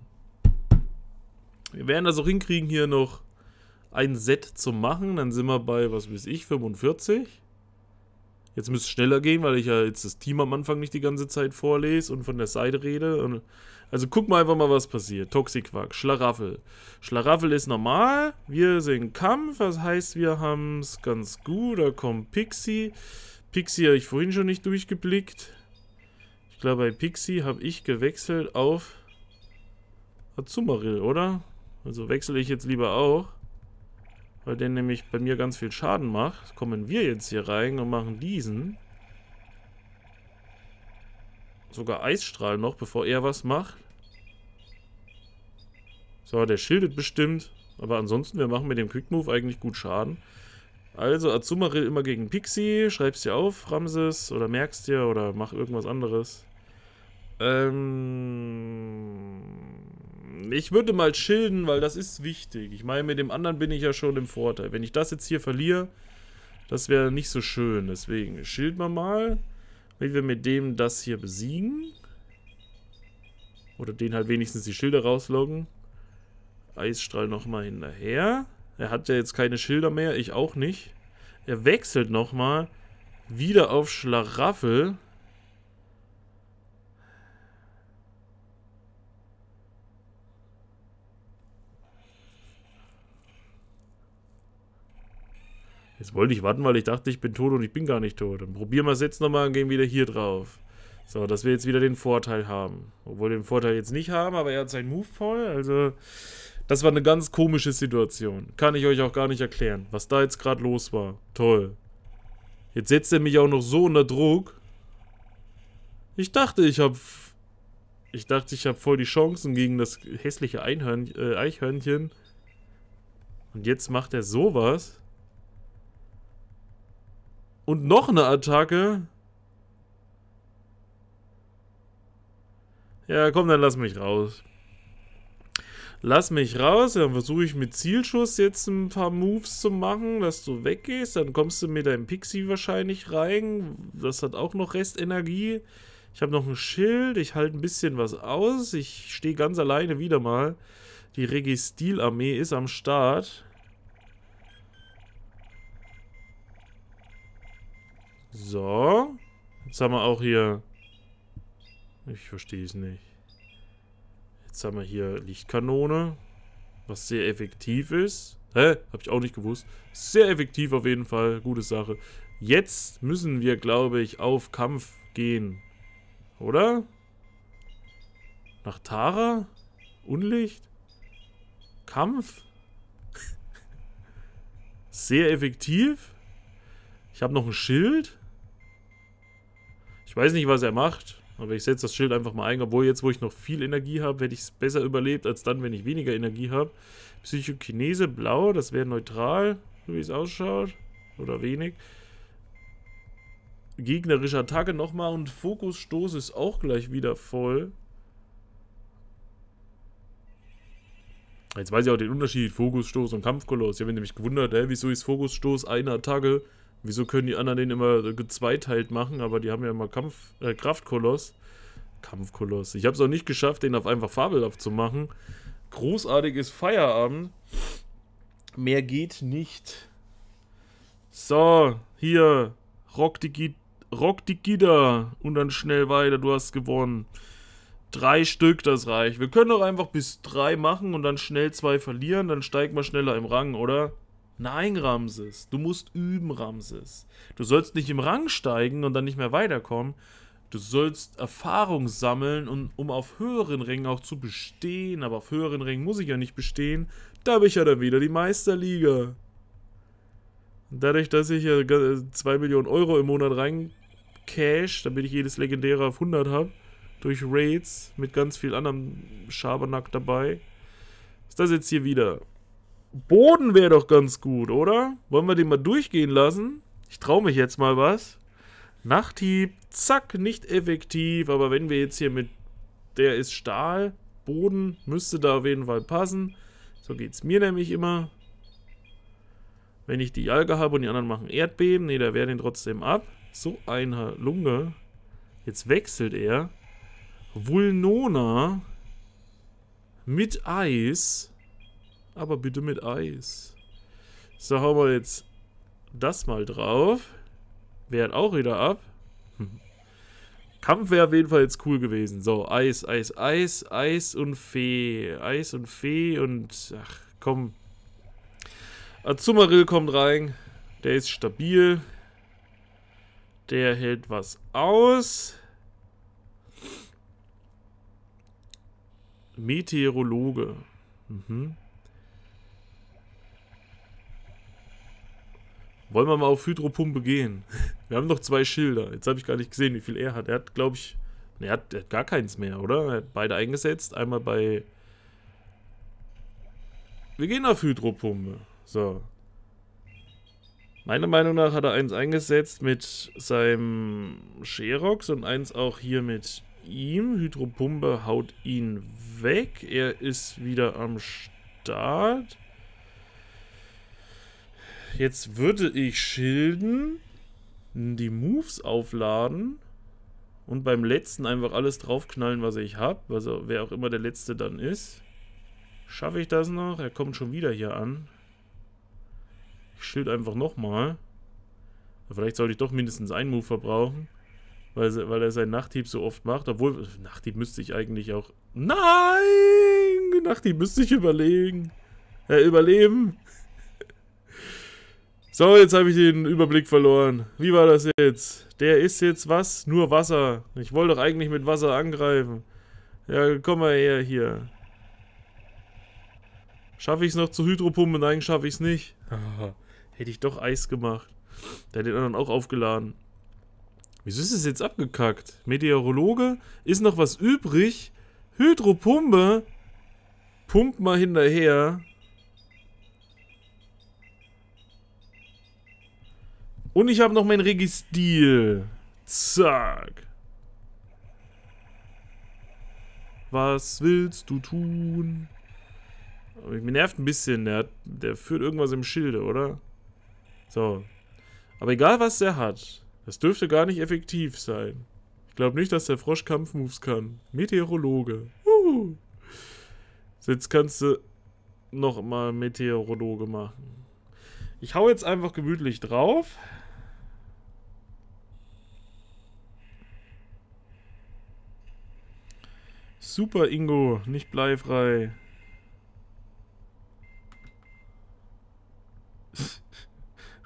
Wir werden das also auch hinkriegen, hier noch ein Set zu machen. Dann sind wir bei, was weiß ich, 45 jetzt müsste es schneller gehen, weil ich ja jetzt das Team am Anfang nicht die ganze Zeit vorlese und von der Seite rede. Und also guck mal einfach mal, was passiert. Toxikwack, Schlaraffel. Schlaraffel ist normal. Wir sind Kampf, das heißt, wir haben es ganz gut. Da kommt Pixie. Pixie habe ich vorhin schon nicht durchgeblickt. Ich glaube, bei Pixie habe ich gewechselt auf Azumarill, oder? Also wechsle ich jetzt lieber auch weil der nämlich bei mir ganz viel Schaden macht, kommen wir jetzt hier rein und machen diesen. Sogar Eisstrahl noch, bevor er was macht. So, der schildet bestimmt. Aber ansonsten, wir machen mit dem Quick Move eigentlich gut Schaden. Also, Azumarill immer gegen Pixie. Schreib's dir auf, Ramses. Oder merkst dir. Oder mach irgendwas anderes. Ähm... Ich würde mal schilden, weil das ist wichtig. Ich meine, mit dem anderen bin ich ja schon im Vorteil. Wenn ich das jetzt hier verliere, das wäre nicht so schön. Deswegen schilden wir mal, wie wir mit dem das hier besiegen. Oder den halt wenigstens die Schilder rausloggen. Eisstrahl nochmal hinterher. Er hat ja jetzt keine Schilder mehr, ich auch nicht. Er wechselt nochmal wieder auf Schlaraffel. Jetzt wollte ich warten, weil ich dachte, ich bin tot und ich bin gar nicht tot. Dann probieren wir es jetzt nochmal und gehen wieder hier drauf. So, dass wir jetzt wieder den Vorteil haben. Obwohl wir den Vorteil jetzt nicht haben, aber er hat seinen Move voll. Also, das war eine ganz komische Situation. Kann ich euch auch gar nicht erklären, was da jetzt gerade los war. Toll. Jetzt setzt er mich auch noch so unter Druck. Ich dachte, ich habe... Ich dachte, ich habe voll die Chancen gegen das hässliche Einhörn, äh, Eichhörnchen. Und jetzt macht er sowas. Und noch eine Attacke. Ja, komm, dann lass mich raus. Lass mich raus, dann versuche ich mit Zielschuss jetzt ein paar Moves zu machen, dass du weggehst. Dann kommst du mit deinem Pixie wahrscheinlich rein. Das hat auch noch Restenergie. Ich habe noch ein Schild, ich halte ein bisschen was aus. Ich stehe ganz alleine wieder mal. Die registil armee ist am Start. So. Jetzt haben wir auch hier... Ich verstehe es nicht. Jetzt haben wir hier Lichtkanone. Was sehr effektiv ist. Hä? Hab ich auch nicht gewusst. Sehr effektiv auf jeden Fall. Gute Sache. Jetzt müssen wir, glaube ich, auf Kampf gehen. Oder? Nach Tara? Unlicht? Kampf? Sehr effektiv? Ich habe noch ein Schild. Ich weiß nicht, was er macht, aber ich setze das Schild einfach mal ein. Obwohl jetzt, wo ich noch viel Energie habe, hätte ich es besser überlebt, als dann, wenn ich weniger Energie habe. Psychokinese, blau, das wäre neutral, so wie es ausschaut. Oder wenig. Gegnerische Attacke nochmal und Fokusstoß ist auch gleich wieder voll. Jetzt weiß ich auch den Unterschied, Fokusstoß und Kampfkoloss. Ich habe mich nämlich gewundert, hä, wieso ist Fokusstoß eine Attacke Wieso können die anderen den immer gezweiteilt machen, aber die haben ja immer Kampf, äh, Kraftkoloss. Kampfkoloss. Ich habe es auch nicht geschafft, den auf einfach fabelhaft zu machen. Großartiges Feierabend. Mehr geht nicht. So, hier. Rock die, Rock die Gitter. Und dann schnell weiter. Du hast gewonnen. Drei Stück, das reicht. Wir können doch einfach bis drei machen und dann schnell zwei verlieren. Dann steigen wir schneller im Rang, oder? Nein, Ramses, du musst üben, Ramses. Du sollst nicht im Rang steigen und dann nicht mehr weiterkommen. Du sollst Erfahrung sammeln, und, um auf höheren Rängen auch zu bestehen. Aber auf höheren Rängen muss ich ja nicht bestehen. Da habe ich ja dann wieder die Meisterliga. Dadurch, dass ich ja 2 Millionen Euro im Monat reincash, damit ich jedes Legendäre auf 100 habe, durch Raids mit ganz viel anderem Schabernack dabei, ist das jetzt hier wieder. Boden wäre doch ganz gut, oder? Wollen wir den mal durchgehen lassen? Ich traue mich jetzt mal was. Nachthieb, zack, nicht effektiv. Aber wenn wir jetzt hier mit... Der ist Stahl. Boden müsste da auf jeden Fall passen. So geht es mir nämlich immer. Wenn ich die Jalge habe und die anderen machen Erdbeben. Ne, da wehr den trotzdem ab. So eine Lunge. Jetzt wechselt er. Vulnona. Mit Eis. Aber bitte mit Eis. So, hauen wir jetzt das mal drauf. Wehrt auch wieder ab. Hm. Kampf wäre auf jeden Fall jetzt cool gewesen. So, Eis, Eis, Eis, Eis und Fee. Eis und Fee und... Ach, komm. Azumarill kommt rein. Der ist stabil. Der hält was aus. Meteorologe. Mhm. Wollen wir mal auf Hydropumpe gehen? Wir haben noch zwei Schilder. Jetzt habe ich gar nicht gesehen, wie viel er hat. Er hat, glaube ich. er hat, er hat gar keins mehr, oder? Er hat beide eingesetzt. Einmal bei. Wir gehen auf Hydropumpe. So. Meiner Meinung nach hat er eins eingesetzt mit seinem Sherox und eins auch hier mit ihm. Hydropumpe haut ihn weg. Er ist wieder am Start. Jetzt würde ich schilden, die Moves aufladen und beim letzten einfach alles draufknallen, was ich habe. Also wer auch immer der letzte dann ist. Schaffe ich das noch? Er kommt schon wieder hier an. Ich schild einfach nochmal. Vielleicht sollte ich doch mindestens einen Move verbrauchen. Weil, weil er seinen Nachthieb so oft macht. Obwohl, Nachthieb müsste ich eigentlich auch... Nein! Nachthieb müsste ich überlegen. Äh, überleben. So, jetzt habe ich den Überblick verloren. Wie war das jetzt? Der ist jetzt was? Nur Wasser. Ich wollte doch eigentlich mit Wasser angreifen. Ja, komm mal her hier. Schaffe ich es noch zu Hydropumpen? Nein, schaffe ich es nicht. Hätte ich doch Eis gemacht. Der hat den anderen auch aufgeladen. Wieso ist es jetzt abgekackt? Meteorologe? Ist noch was übrig? Hydropumpe? Pump mal hinterher. Und ich habe noch mein Registil. Zack. Was willst du tun? Aber mir nervt ein bisschen, der, der führt irgendwas im Schilde, oder? So. Aber egal, was der hat, das dürfte gar nicht effektiv sein. Ich glaube nicht, dass der Frosch Kampfmoves kann. Meteorologe. So, Jetzt kannst du nochmal Meteorologe machen. Ich hau jetzt einfach gemütlich drauf. Super Ingo, nicht bleifrei.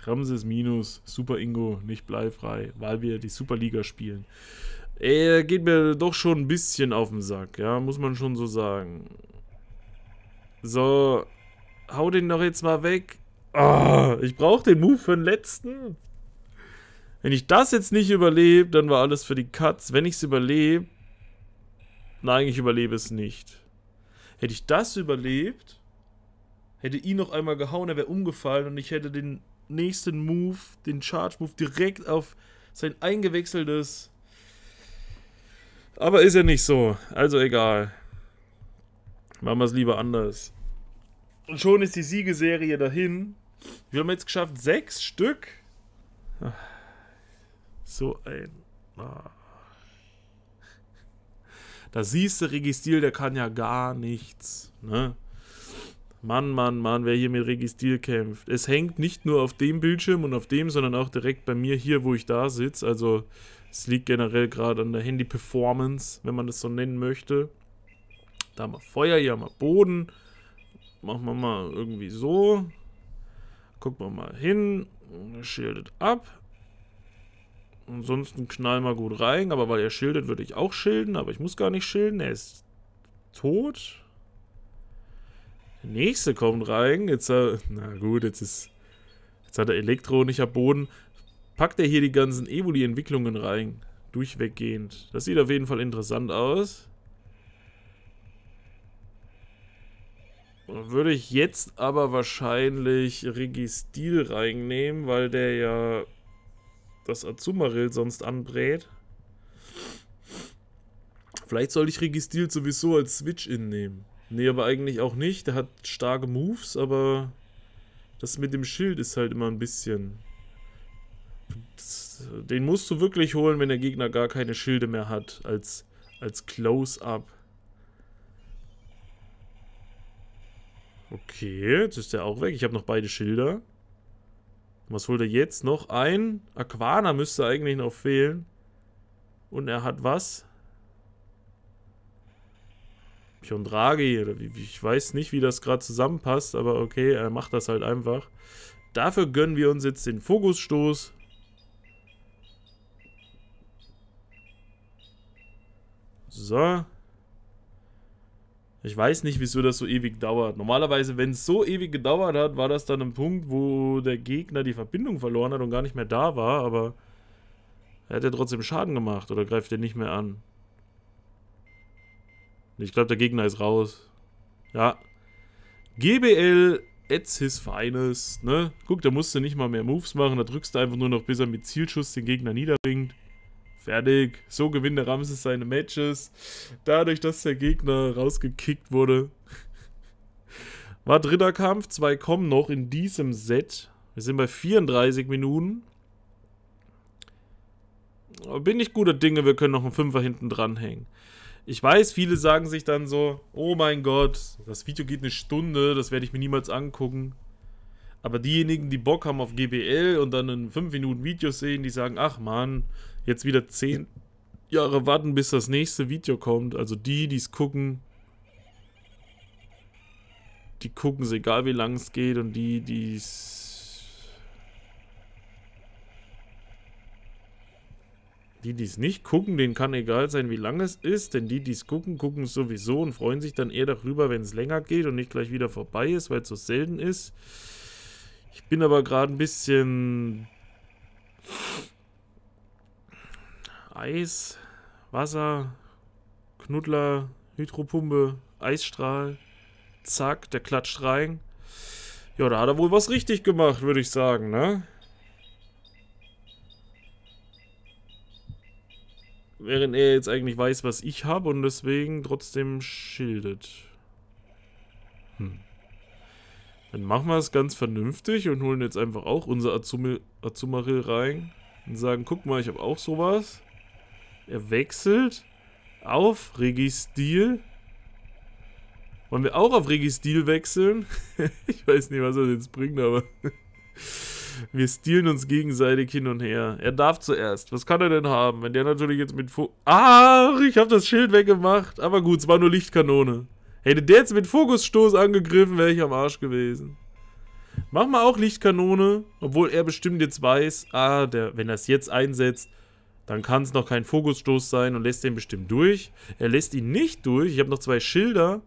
Ramses minus, Super Ingo, nicht bleifrei, weil wir die Superliga spielen. Er geht mir doch schon ein bisschen auf den Sack, ja, muss man schon so sagen. So, hau den doch jetzt mal weg. Oh, ich brauche den Move für den letzten. Wenn ich das jetzt nicht überlebe, dann war alles für die Cuts. Wenn ich es überlebe, Nein, ich überlebe es nicht. Hätte ich das überlebt, hätte ihn noch einmal gehauen, er wäre umgefallen und ich hätte den nächsten Move, den Charge-Move, direkt auf sein eingewechseltes. Aber ist ja nicht so. Also egal. Machen wir es lieber anders. Und schon ist die Siegeserie dahin. Wir haben jetzt geschafft, sechs Stück. So ein. Ah. Da siehst du Registil, der kann ja gar nichts. Ne? Mann, Mann, Mann, wer hier mit Registil kämpft. Es hängt nicht nur auf dem Bildschirm und auf dem, sondern auch direkt bei mir hier, wo ich da sitze. Also es liegt generell gerade an der Handy-Performance, wenn man das so nennen möchte. Da haben wir Feuer, hier haben wir Boden. Machen wir mal irgendwie so. Gucken wir mal hin. Schildet ab. Ansonsten knall mal gut rein, aber weil er schildert, würde ich auch schilden, aber ich muss gar nicht schilden, er ist tot. Der nächste kommt rein, jetzt, äh, na gut, jetzt ist, jetzt hat er Elektro und ich habe Boden. Packt er hier die ganzen Evoli-Entwicklungen rein, durchweggehend. Das sieht auf jeden Fall interessant aus. Dann Würde ich jetzt aber wahrscheinlich Registil reinnehmen, weil der ja was Azumarill sonst anbrät. Vielleicht sollte ich Registil sowieso als Switch-In nehmen. Nee, aber eigentlich auch nicht. Der hat starke Moves, aber das mit dem Schild ist halt immer ein bisschen... Den musst du wirklich holen, wenn der Gegner gar keine Schilde mehr hat, als, als Close-Up. Okay, jetzt ist der auch weg. Ich habe noch beide Schilder. Was holt er jetzt noch? Ein Aquana müsste eigentlich noch fehlen. Und er hat was? Piondragi, oder ich weiß nicht, wie das gerade zusammenpasst, aber okay, er macht das halt einfach. Dafür gönnen wir uns jetzt den Fokusstoß. So. Ich weiß nicht, wieso das so ewig dauert. Normalerweise, wenn es so ewig gedauert hat, war das dann ein Punkt, wo der Gegner die Verbindung verloren hat und gar nicht mehr da war, aber er hat ja trotzdem Schaden gemacht oder greift er nicht mehr an. Ich glaube, der Gegner ist raus. Ja. GBL It's his finest, ne? Guck, da musst du nicht mal mehr Moves machen, da drückst du einfach nur noch, bis er mit Zielschuss den Gegner niederbringt. Fertig. So gewinnt der Ramses seine Matches. Dadurch, dass der Gegner rausgekickt wurde. War dritter Kampf. Zwei kommen noch in diesem Set. Wir sind bei 34 Minuten. Bin ich guter Dinge, wir können noch einen Fünfer hinten dranhängen. Ich weiß, viele sagen sich dann so, oh mein Gott, das Video geht eine Stunde, das werde ich mir niemals angucken. Aber diejenigen, die Bock haben auf GBL und dann ein 5 Minuten Video sehen, die sagen, ach man, jetzt wieder zehn Jahre warten, bis das nächste Video kommt. Also die, die es gucken, die gucken es, egal wie lang es geht. Und die, die es... Die, die es nicht gucken, denen kann egal sein, wie lang es ist. Denn die, die es gucken, gucken es sowieso und freuen sich dann eher darüber, wenn es länger geht und nicht gleich wieder vorbei ist, weil es so selten ist. Ich bin aber gerade ein bisschen Eis, Wasser, Knuddler, Hydropumpe, Eisstrahl. Zack, der klatscht rein. Ja, da hat er wohl was richtig gemacht, würde ich sagen, ne? Während er jetzt eigentlich weiß, was ich habe und deswegen trotzdem schildet. Hm. Dann machen wir es ganz vernünftig und holen jetzt einfach auch unser Azumarill rein. Und sagen, guck mal, ich habe auch sowas. Er wechselt auf Registil. Wollen wir auch auf Registil wechseln? ich weiß nicht, was das jetzt bringt, aber... wir stehlen uns gegenseitig hin und her. Er darf zuerst. Was kann er denn haben? Wenn der natürlich jetzt mit... Fo ah, ich habe das Schild weggemacht. Aber gut, es war nur Lichtkanone. Hätte der jetzt mit Fokusstoß angegriffen, wäre ich am Arsch gewesen. Mach mal auch Lichtkanone. Obwohl er bestimmt jetzt weiß, ah, der, wenn er es jetzt einsetzt, dann kann es noch kein Fokusstoß sein und lässt den bestimmt durch. Er lässt ihn nicht durch. Ich habe noch zwei Schilder.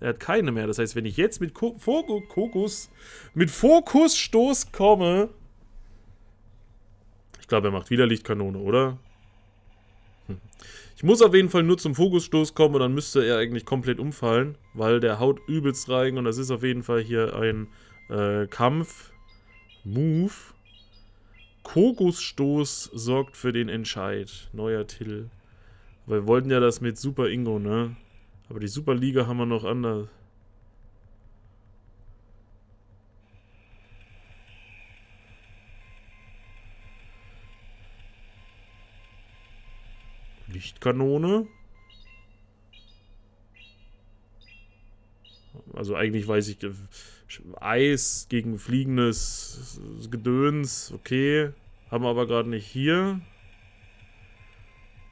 Er hat keine mehr. Das heißt, wenn ich jetzt mit Fokus, mit Fokusstoß komme... Ich glaube, er macht wieder Lichtkanone, oder? Hm. Ich muss auf jeden Fall nur zum Fokusstoß kommen und dann müsste er eigentlich komplett umfallen, weil der haut übelst rein und das ist auf jeden Fall hier ein äh, Kampf-Move. Kokosstoß sorgt für den Entscheid. Neuer Titel. Aber Wir wollten ja das mit Super Ingo, ne? Aber die Superliga haben wir noch anders. Lichtkanone. Also eigentlich weiß ich... Eis gegen fliegendes Gedöns, okay. Haben wir aber gerade nicht hier.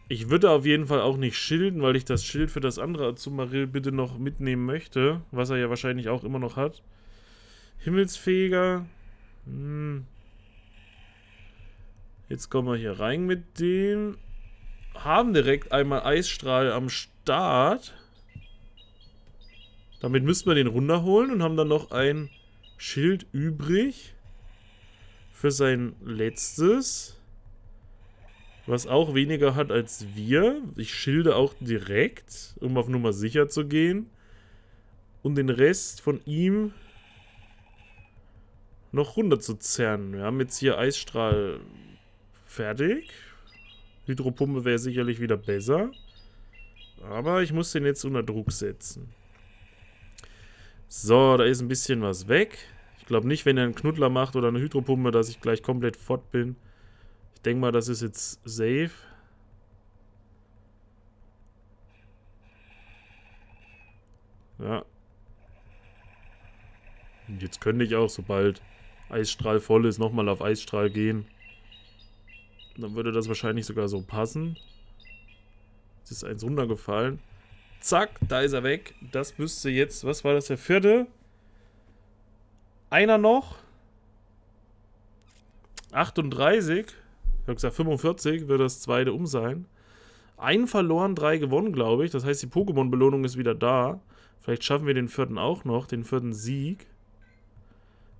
Ich würde auf jeden Fall auch nicht schilden, weil ich das Schild für das andere Azumarill bitte noch mitnehmen möchte. Was er ja wahrscheinlich auch immer noch hat. Himmelsfähiger. Hm. Jetzt kommen wir hier rein mit dem. Haben direkt einmal Eisstrahl am Start. Damit müssen wir den runterholen und haben dann noch ein Schild übrig. Für sein letztes. Was auch weniger hat als wir. Ich schilde auch direkt, um auf Nummer sicher zu gehen. Und den Rest von ihm noch runter zu zerren. Wir haben jetzt hier Eisstrahl fertig. Hydropumpe wäre sicherlich wieder besser. Aber ich muss den jetzt unter Druck setzen. So, da ist ein bisschen was weg. Ich glaube nicht, wenn er einen Knuddler macht oder eine Hydropumpe, dass ich gleich komplett fort bin. Ich denke mal, das ist jetzt safe. Ja. Und jetzt könnte ich auch, sobald Eisstrahl voll ist, nochmal auf Eisstrahl gehen. Dann würde das wahrscheinlich sogar so passen. Jetzt ist eins runtergefallen. Zack, da ist er weg. Das müsste jetzt, was war das, der vierte? Einer noch. 38. Ich habe gesagt, 45 wird das zweite um sein. Ein verloren, drei gewonnen, glaube ich. Das heißt, die Pokémon-Belohnung ist wieder da. Vielleicht schaffen wir den vierten auch noch, den vierten Sieg.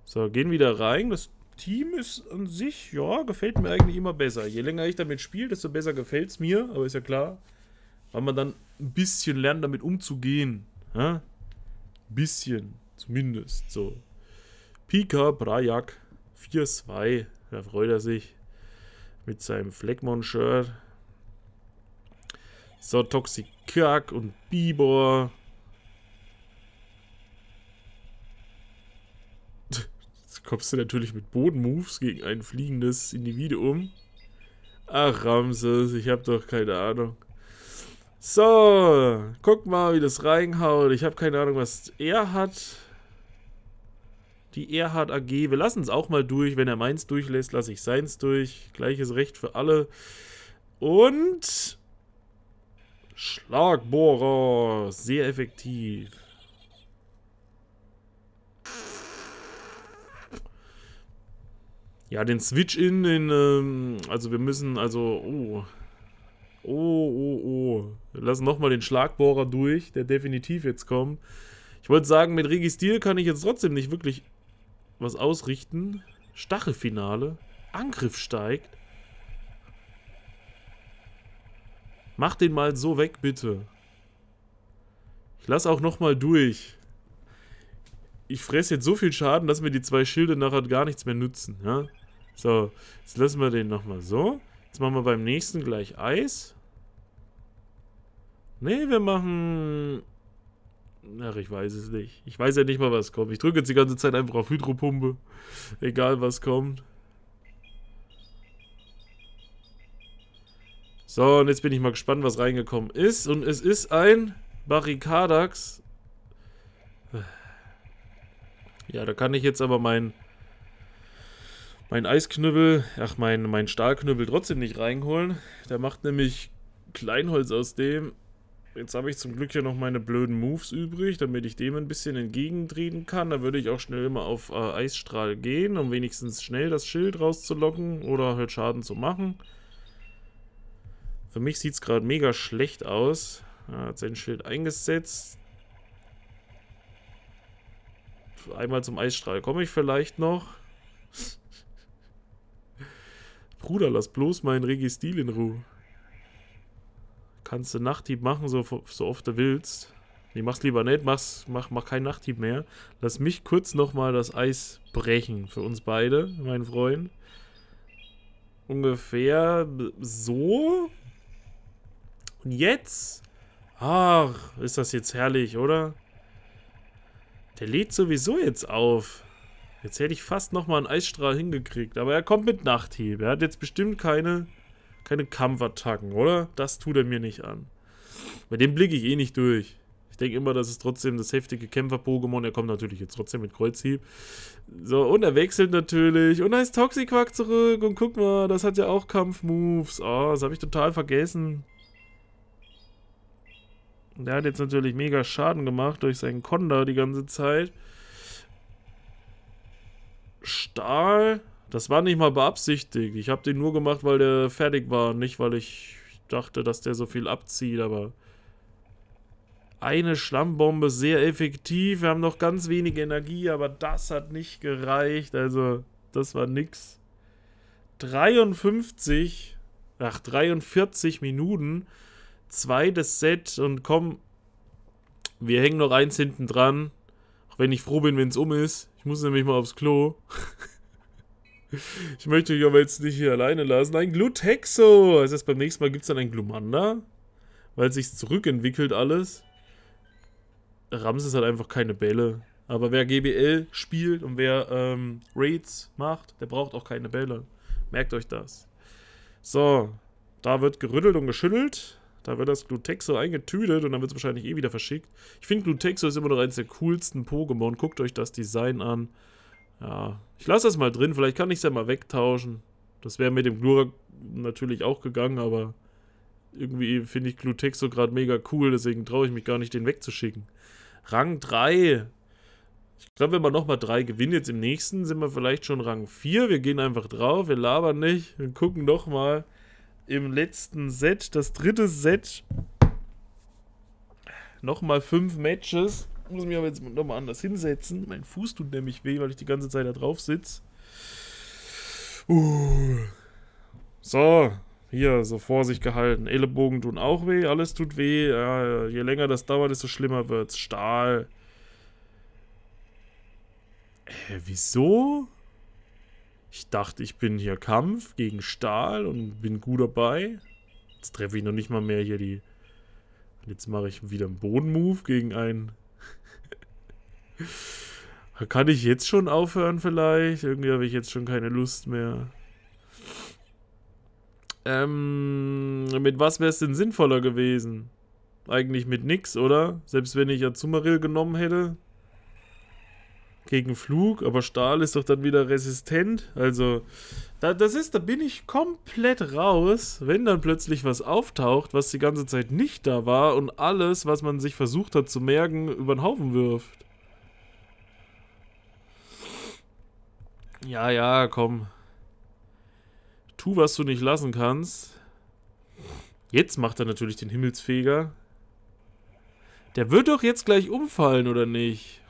So, gehen wieder rein. Das Team ist an sich, ja, gefällt mir eigentlich immer besser. Je länger ich damit spiele, desto besser gefällt es mir. Aber ist ja klar, weil man dann ein bisschen lernt, damit umzugehen. Ja? Ein bisschen, zumindest. So. Pika Brajak 4-2. Da freut er sich mit seinem Fleckmon-Shirt. So, Toxic Kirk und Bibor. Jetzt kommst du natürlich mit Bodenmoves gegen ein fliegendes Individuum. Ach, Ramses, ich hab doch keine Ahnung. So, guck mal, wie das reinhaut. Ich habe keine Ahnung, was er hat. Die Erhard AG. Wir lassen es auch mal durch. Wenn er meins durchlässt, lasse ich seins durch. Gleiches Recht für alle. Und... Schlagbohrer. Sehr effektiv. Ja, den Switch in, den, ähm, also wir müssen, also, oh, Oh, oh, oh. Wir lassen nochmal den Schlagbohrer durch, der definitiv jetzt kommt. Ich wollte sagen, mit Registil kann ich jetzt trotzdem nicht wirklich was ausrichten. Stachelfinale. Angriff steigt. Mach den mal so weg, bitte. Ich lass auch nochmal durch. Ich fresse jetzt so viel Schaden, dass mir die zwei Schilde nachher gar nichts mehr nützen. Ja? So, jetzt lassen wir den nochmal so. Jetzt machen wir beim nächsten gleich Eis. Nee, wir machen... Ach, ich weiß es nicht. Ich weiß ja nicht mal, was kommt. Ich drücke jetzt die ganze Zeit einfach auf Hydropumpe. Egal, was kommt. So, und jetzt bin ich mal gespannt, was reingekommen ist. Und es ist ein Barrikadax. Ja, da kann ich jetzt aber meinen mein Eisknüppel, ach, mein, mein Stahlknüppel trotzdem nicht reinholen. Der macht nämlich Kleinholz aus dem. Jetzt habe ich zum Glück hier noch meine blöden Moves übrig, damit ich dem ein bisschen entgegentreten kann. Da würde ich auch schnell immer auf äh, Eisstrahl gehen, um wenigstens schnell das Schild rauszulocken oder halt Schaden zu machen. Für mich sieht es gerade mega schlecht aus. Er hat sein Schild eingesetzt. Einmal zum Eisstrahl komme ich vielleicht noch. Bruder, lass bloß meinen Registil in Ruhe. Kannst du Nachthieb machen, so, so oft du willst. Nee, mach's lieber nicht, mach's, mach, mach keinen Nachthieb mehr. Lass mich kurz nochmal das Eis brechen. Für uns beide, mein Freund. Ungefähr so. Und jetzt? Ach, ist das jetzt herrlich, oder? Der lädt sowieso jetzt auf. Jetzt hätte ich fast nochmal einen Eisstrahl hingekriegt. Aber er kommt mit Nachthieb. Er hat jetzt bestimmt keine, keine Kampfattacken, oder? Das tut er mir nicht an. Bei dem blicke ich eh nicht durch. Ich denke immer, das ist trotzdem das heftige Kämpfer-Pokémon. Er kommt natürlich jetzt trotzdem mit Kreuzhieb. So, und er wechselt natürlich. Und da ist Toxiquack zurück. Und guck mal, das hat ja auch Kampfmoves. Oh, das habe ich total vergessen. Und der hat jetzt natürlich mega Schaden gemacht durch seinen Konda die ganze Zeit. Stahl. Das war nicht mal beabsichtigt. Ich habe den nur gemacht, weil der fertig war. Nicht, weil ich dachte, dass der so viel abzieht, aber... Eine Schlammbombe, sehr effektiv. Wir haben noch ganz wenig Energie, aber das hat nicht gereicht. Also, das war nix. 53, ach, 43 Minuten. Zweites Set und komm, wir hängen noch eins hinten dran. Auch wenn ich froh bin, wenn es um ist. Ich muss nämlich mal aufs Klo. ich möchte dich aber jetzt nicht hier alleine lassen. Ein Glutexo! Das heißt, beim nächsten Mal gibt es dann ein Glumanda. Weil sich zurückentwickelt alles. Ramses hat einfach keine Bälle. Aber wer GBL spielt und wer ähm, Raids macht, der braucht auch keine Bälle. Merkt euch das. So, da wird gerüttelt und geschüttelt. Da wird das Glutexo eingetütet und dann wird es wahrscheinlich eh wieder verschickt. Ich finde Glutexo ist immer noch eines der coolsten Pokémon. Guckt euch das Design an. Ja, ich lasse das mal drin. Vielleicht kann ich es ja mal wegtauschen. Das wäre mit dem Glurak natürlich auch gegangen, aber irgendwie finde ich Glutexo gerade mega cool. Deswegen traue ich mich gar nicht, den wegzuschicken. Rang 3. Ich glaube, wenn wir nochmal 3 gewinnen, jetzt im nächsten sind wir vielleicht schon Rang 4. Wir gehen einfach drauf, wir labern nicht, wir gucken nochmal im letzten Set, das dritte Set, nochmal fünf Matches. Ich muss mich aber jetzt nochmal anders hinsetzen. Mein Fuß tut nämlich weh, weil ich die ganze Zeit da drauf sitze. Uh. So, hier, so Vorsicht gehalten. Ellenbogen tun auch weh, alles tut weh. Ja, je länger das dauert, desto schlimmer wird's. Stahl. Äh, wieso? Ich dachte, ich bin hier Kampf gegen Stahl und bin gut dabei. Jetzt treffe ich noch nicht mal mehr hier die... Und jetzt mache ich wieder einen Bodenmove gegen einen... Kann ich jetzt schon aufhören vielleicht? Irgendwie habe ich jetzt schon keine Lust mehr. Ähm, mit was wäre es denn sinnvoller gewesen? Eigentlich mit nix, oder? Selbst wenn ich Azumarill genommen hätte, gegen Flug, aber Stahl ist doch dann wieder resistent. Also, da, das ist, da bin ich komplett raus, wenn dann plötzlich was auftaucht, was die ganze Zeit nicht da war und alles, was man sich versucht hat zu merken, über den Haufen wirft. Ja, ja, komm. Tu, was du nicht lassen kannst. Jetzt macht er natürlich den Himmelsfeger. Der wird doch jetzt gleich umfallen, oder nicht?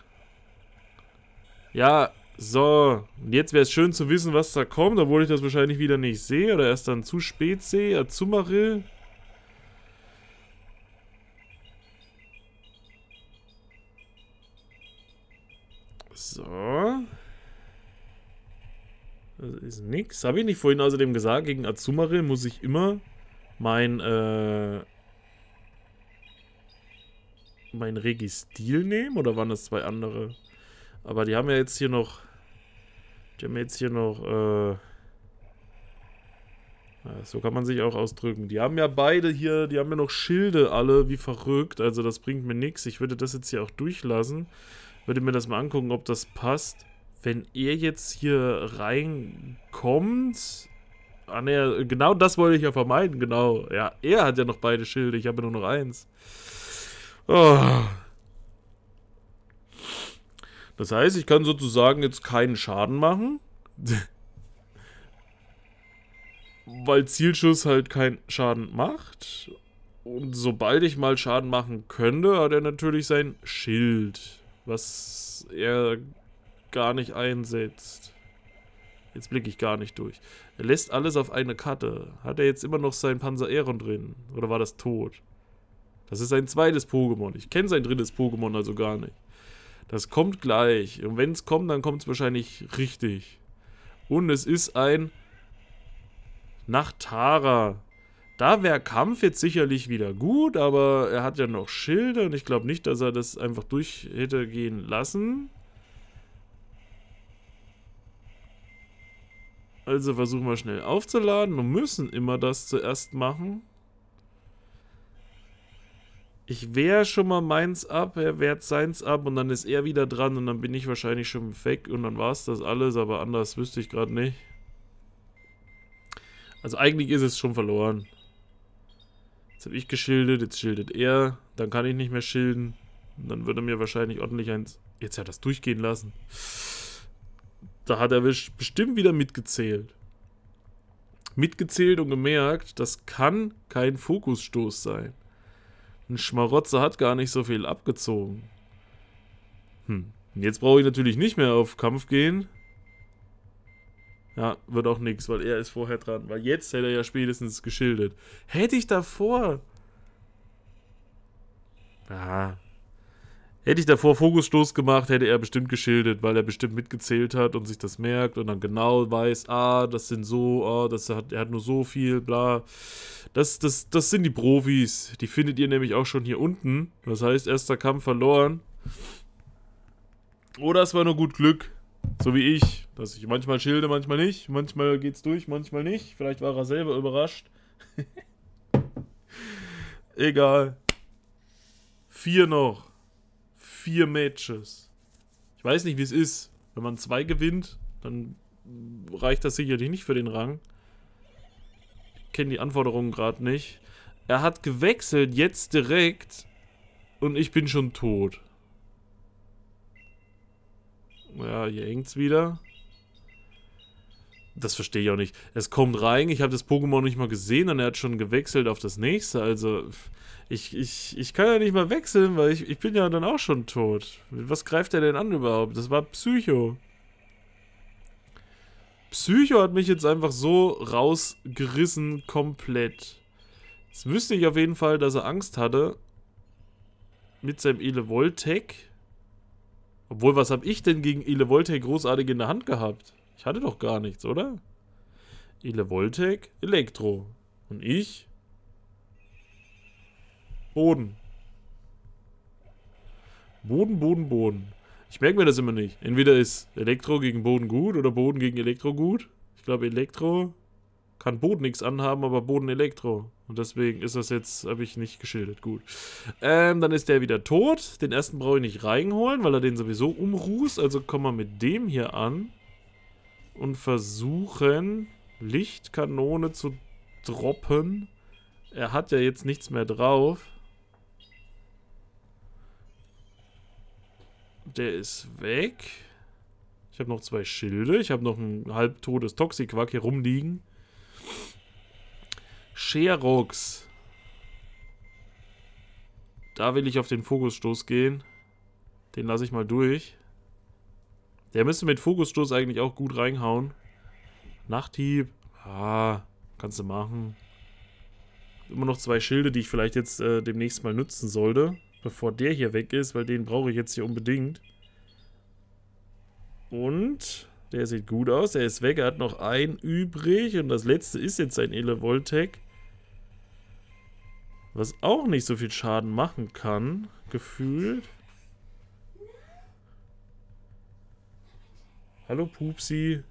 Ja, so, jetzt wäre es schön zu wissen, was da kommt, obwohl ich das wahrscheinlich wieder nicht sehe oder erst dann zu spät sehe. Azumarill. Äh, so. Das ist nix. Habe ich nicht vorhin außerdem gesagt, gegen Azumarill muss ich immer mein, äh, mein Registil nehmen? Oder waren das zwei andere? Aber die haben ja jetzt hier noch. Die haben jetzt hier noch. Äh, so kann man sich auch ausdrücken. Die haben ja beide hier, die haben ja noch Schilde alle, wie verrückt. Also das bringt mir nichts. Ich würde das jetzt hier auch durchlassen. Würde mir das mal angucken, ob das passt. Wenn er jetzt hier reinkommt... Ah ne, genau das wollte ich ja vermeiden, genau. Ja, er hat ja noch beide Schilde, ich habe nur noch eins. Oh, das heißt, ich kann sozusagen jetzt keinen Schaden machen. weil Zielschuss halt keinen Schaden macht. Und sobald ich mal Schaden machen könnte, hat er natürlich sein Schild, was er gar nicht einsetzt. Jetzt blicke ich gar nicht durch. Er lässt alles auf eine Karte. Hat er jetzt immer noch sein Panzer Aeron drin? Oder war das tot? Das ist sein zweites Pokémon. Ich kenne sein drittes Pokémon also gar nicht. Das kommt gleich. Und wenn es kommt, dann kommt es wahrscheinlich richtig. Und es ist ein Nachtara. Da wäre Kampf jetzt sicherlich wieder gut, aber er hat ja noch Schilder und ich glaube nicht, dass er das einfach durch hätte gehen lassen. Also versuchen wir schnell aufzuladen. und müssen immer das zuerst machen. Ich wehr schon mal meins ab, er wehrt seins ab und dann ist er wieder dran und dann bin ich wahrscheinlich schon weg und dann war es das alles, aber anders wüsste ich gerade nicht. Also eigentlich ist es schon verloren. Jetzt habe ich geschildert, jetzt schildert er, dann kann ich nicht mehr schilden. Und dann würde mir wahrscheinlich ordentlich eins... Jetzt hat er das durchgehen lassen. Da hat er bestimmt wieder mitgezählt. Mitgezählt und gemerkt, das kann kein Fokusstoß sein. Ein Schmarotzer hat gar nicht so viel abgezogen. Hm. Jetzt brauche ich natürlich nicht mehr auf Kampf gehen. Ja, wird auch nichts, weil er ist vorher dran. Weil jetzt hätte er ja spätestens geschildert. Hätte ich davor... Ah, Hätte ich davor Fokusstoß gemacht, hätte er bestimmt geschildert, weil er bestimmt mitgezählt hat und sich das merkt und dann genau weiß, ah, das sind so, ah, das hat, er hat nur so viel, bla. Das, das, das sind die Profis. Die findet ihr nämlich auch schon hier unten. Das heißt, erster Kampf verloren. Oder es war nur gut Glück. So wie ich. Dass ich manchmal schilde, manchmal nicht. Manchmal geht's durch, manchmal nicht. Vielleicht war er selber überrascht. Egal. Vier noch vier Matches. Ich weiß nicht, wie es ist. Wenn man zwei gewinnt, dann reicht das sicherlich nicht für den Rang. Ich kenne die Anforderungen gerade nicht. Er hat gewechselt, jetzt direkt. Und ich bin schon tot. Ja, hier hängt es wieder. Das verstehe ich auch nicht. Es kommt rein, ich habe das Pokémon nicht mal gesehen und er hat schon gewechselt auf das nächste. Also, ich, ich, ich kann ja nicht mal wechseln, weil ich, ich bin ja dann auch schon tot. Was greift er denn an überhaupt? Das war Psycho. Psycho hat mich jetzt einfach so rausgerissen, komplett. Jetzt wüsste ich auf jeden Fall, dass er Angst hatte. Mit seinem Ele Voltec. Obwohl, was habe ich denn gegen Ele Voltec großartig in der Hand gehabt? Ich hatte doch gar nichts, oder? Ele Voltec, Elektro. Und ich? Boden. Boden, Boden, Boden. Ich merke mir das immer nicht. Entweder ist Elektro gegen Boden gut oder Boden gegen Elektro gut. Ich glaube, Elektro kann Boden nichts anhaben, aber Boden Elektro. Und deswegen ist das jetzt, habe ich nicht geschildert. Gut. Ähm, dann ist der wieder tot. Den ersten brauche ich nicht reinholen, weil er den sowieso umrußt. Also kommen wir mit dem hier an und versuchen, Lichtkanone zu droppen. Er hat ja jetzt nichts mehr drauf. Der ist weg. Ich habe noch zwei Schilde. Ich habe noch ein halbtotes Toxiquack hier rumliegen. Sherox. Da will ich auf den Fokusstoß gehen. Den lasse ich mal durch. Der müsste mit Fokusstoß eigentlich auch gut reinhauen. Nachthieb. Ah, kannst du machen. Immer noch zwei Schilde, die ich vielleicht jetzt äh, demnächst mal nutzen sollte. Bevor der hier weg ist, weil den brauche ich jetzt hier unbedingt. Und der sieht gut aus. der ist weg. Er hat noch einen übrig. Und das letzte ist jetzt sein Elevoltec. Was auch nicht so viel Schaden machen kann, gefühlt. Hallo Pupsi.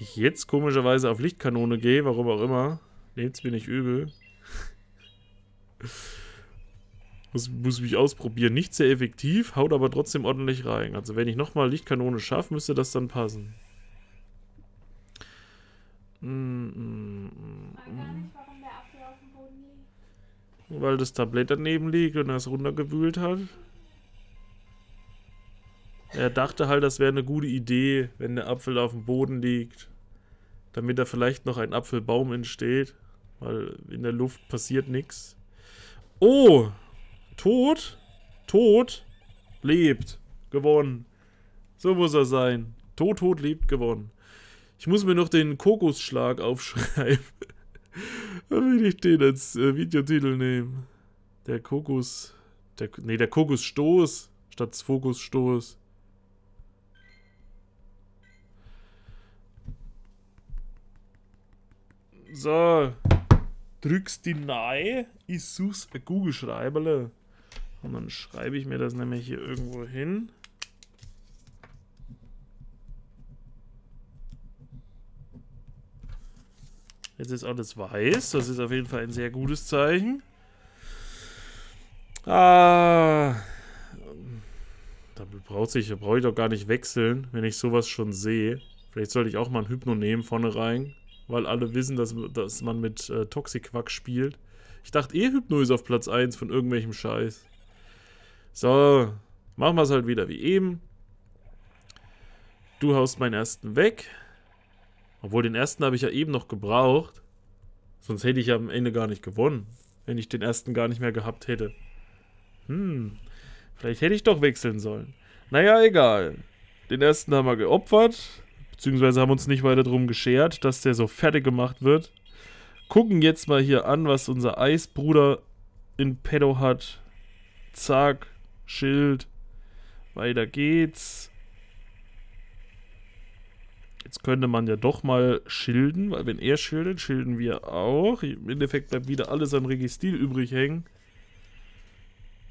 Ich jetzt komischerweise auf Lichtkanone gehe, warum auch immer. Nehmt's mir nicht übel. muss, muss mich ausprobieren. Nicht sehr effektiv, haut aber trotzdem ordentlich rein. Also wenn ich nochmal Lichtkanone schaffe, müsste das dann passen. Mm, mm, mm. mm. Weil das Tablett daneben liegt und er es runtergewühlt hat. Er dachte halt, das wäre eine gute Idee, wenn der Apfel auf dem Boden liegt. Damit da vielleicht noch ein Apfelbaum entsteht. Weil in der Luft passiert nichts. Oh! Tod? Tod? Lebt. Gewonnen. So muss er sein. Tod, tot, lebt, gewonnen. Ich muss mir noch den Kokosschlag aufschreiben. Will ich den als äh, Videotitel nehmen? Der Kokos. Der, nee, der Kokosstoß statt Fokusstoß. So drückst die Nein, ich äh, such's ein Google-Schreiberle. Und dann schreibe ich mir das nämlich hier irgendwo hin. Jetzt ist alles weiß. Das ist auf jeden Fall ein sehr gutes Zeichen. Ah. Da braucht sich, brauche ich doch gar nicht wechseln, wenn ich sowas schon sehe. Vielleicht sollte ich auch mal ein Hypno nehmen vorne rein weil alle wissen, dass, dass man mit äh, Quack spielt. Ich dachte eh, Hypno ist auf Platz 1 von irgendwelchem Scheiß. So, machen wir es halt wieder wie eben. Du haust meinen ersten weg. Obwohl, den ersten habe ich ja eben noch gebraucht. Sonst hätte ich ja am Ende gar nicht gewonnen, wenn ich den ersten gar nicht mehr gehabt hätte. Hm, vielleicht hätte ich doch wechseln sollen. Naja, egal. Den ersten haben wir geopfert beziehungsweise haben uns nicht weiter drum geschert, dass der so fertig gemacht wird. Gucken jetzt mal hier an, was unser Eisbruder in Pedo hat. Zack, Schild. Weiter geht's. Jetzt könnte man ja doch mal schilden, weil wenn er schildet, schilden wir auch. Im Endeffekt bleibt wieder alles an Registil übrig hängen.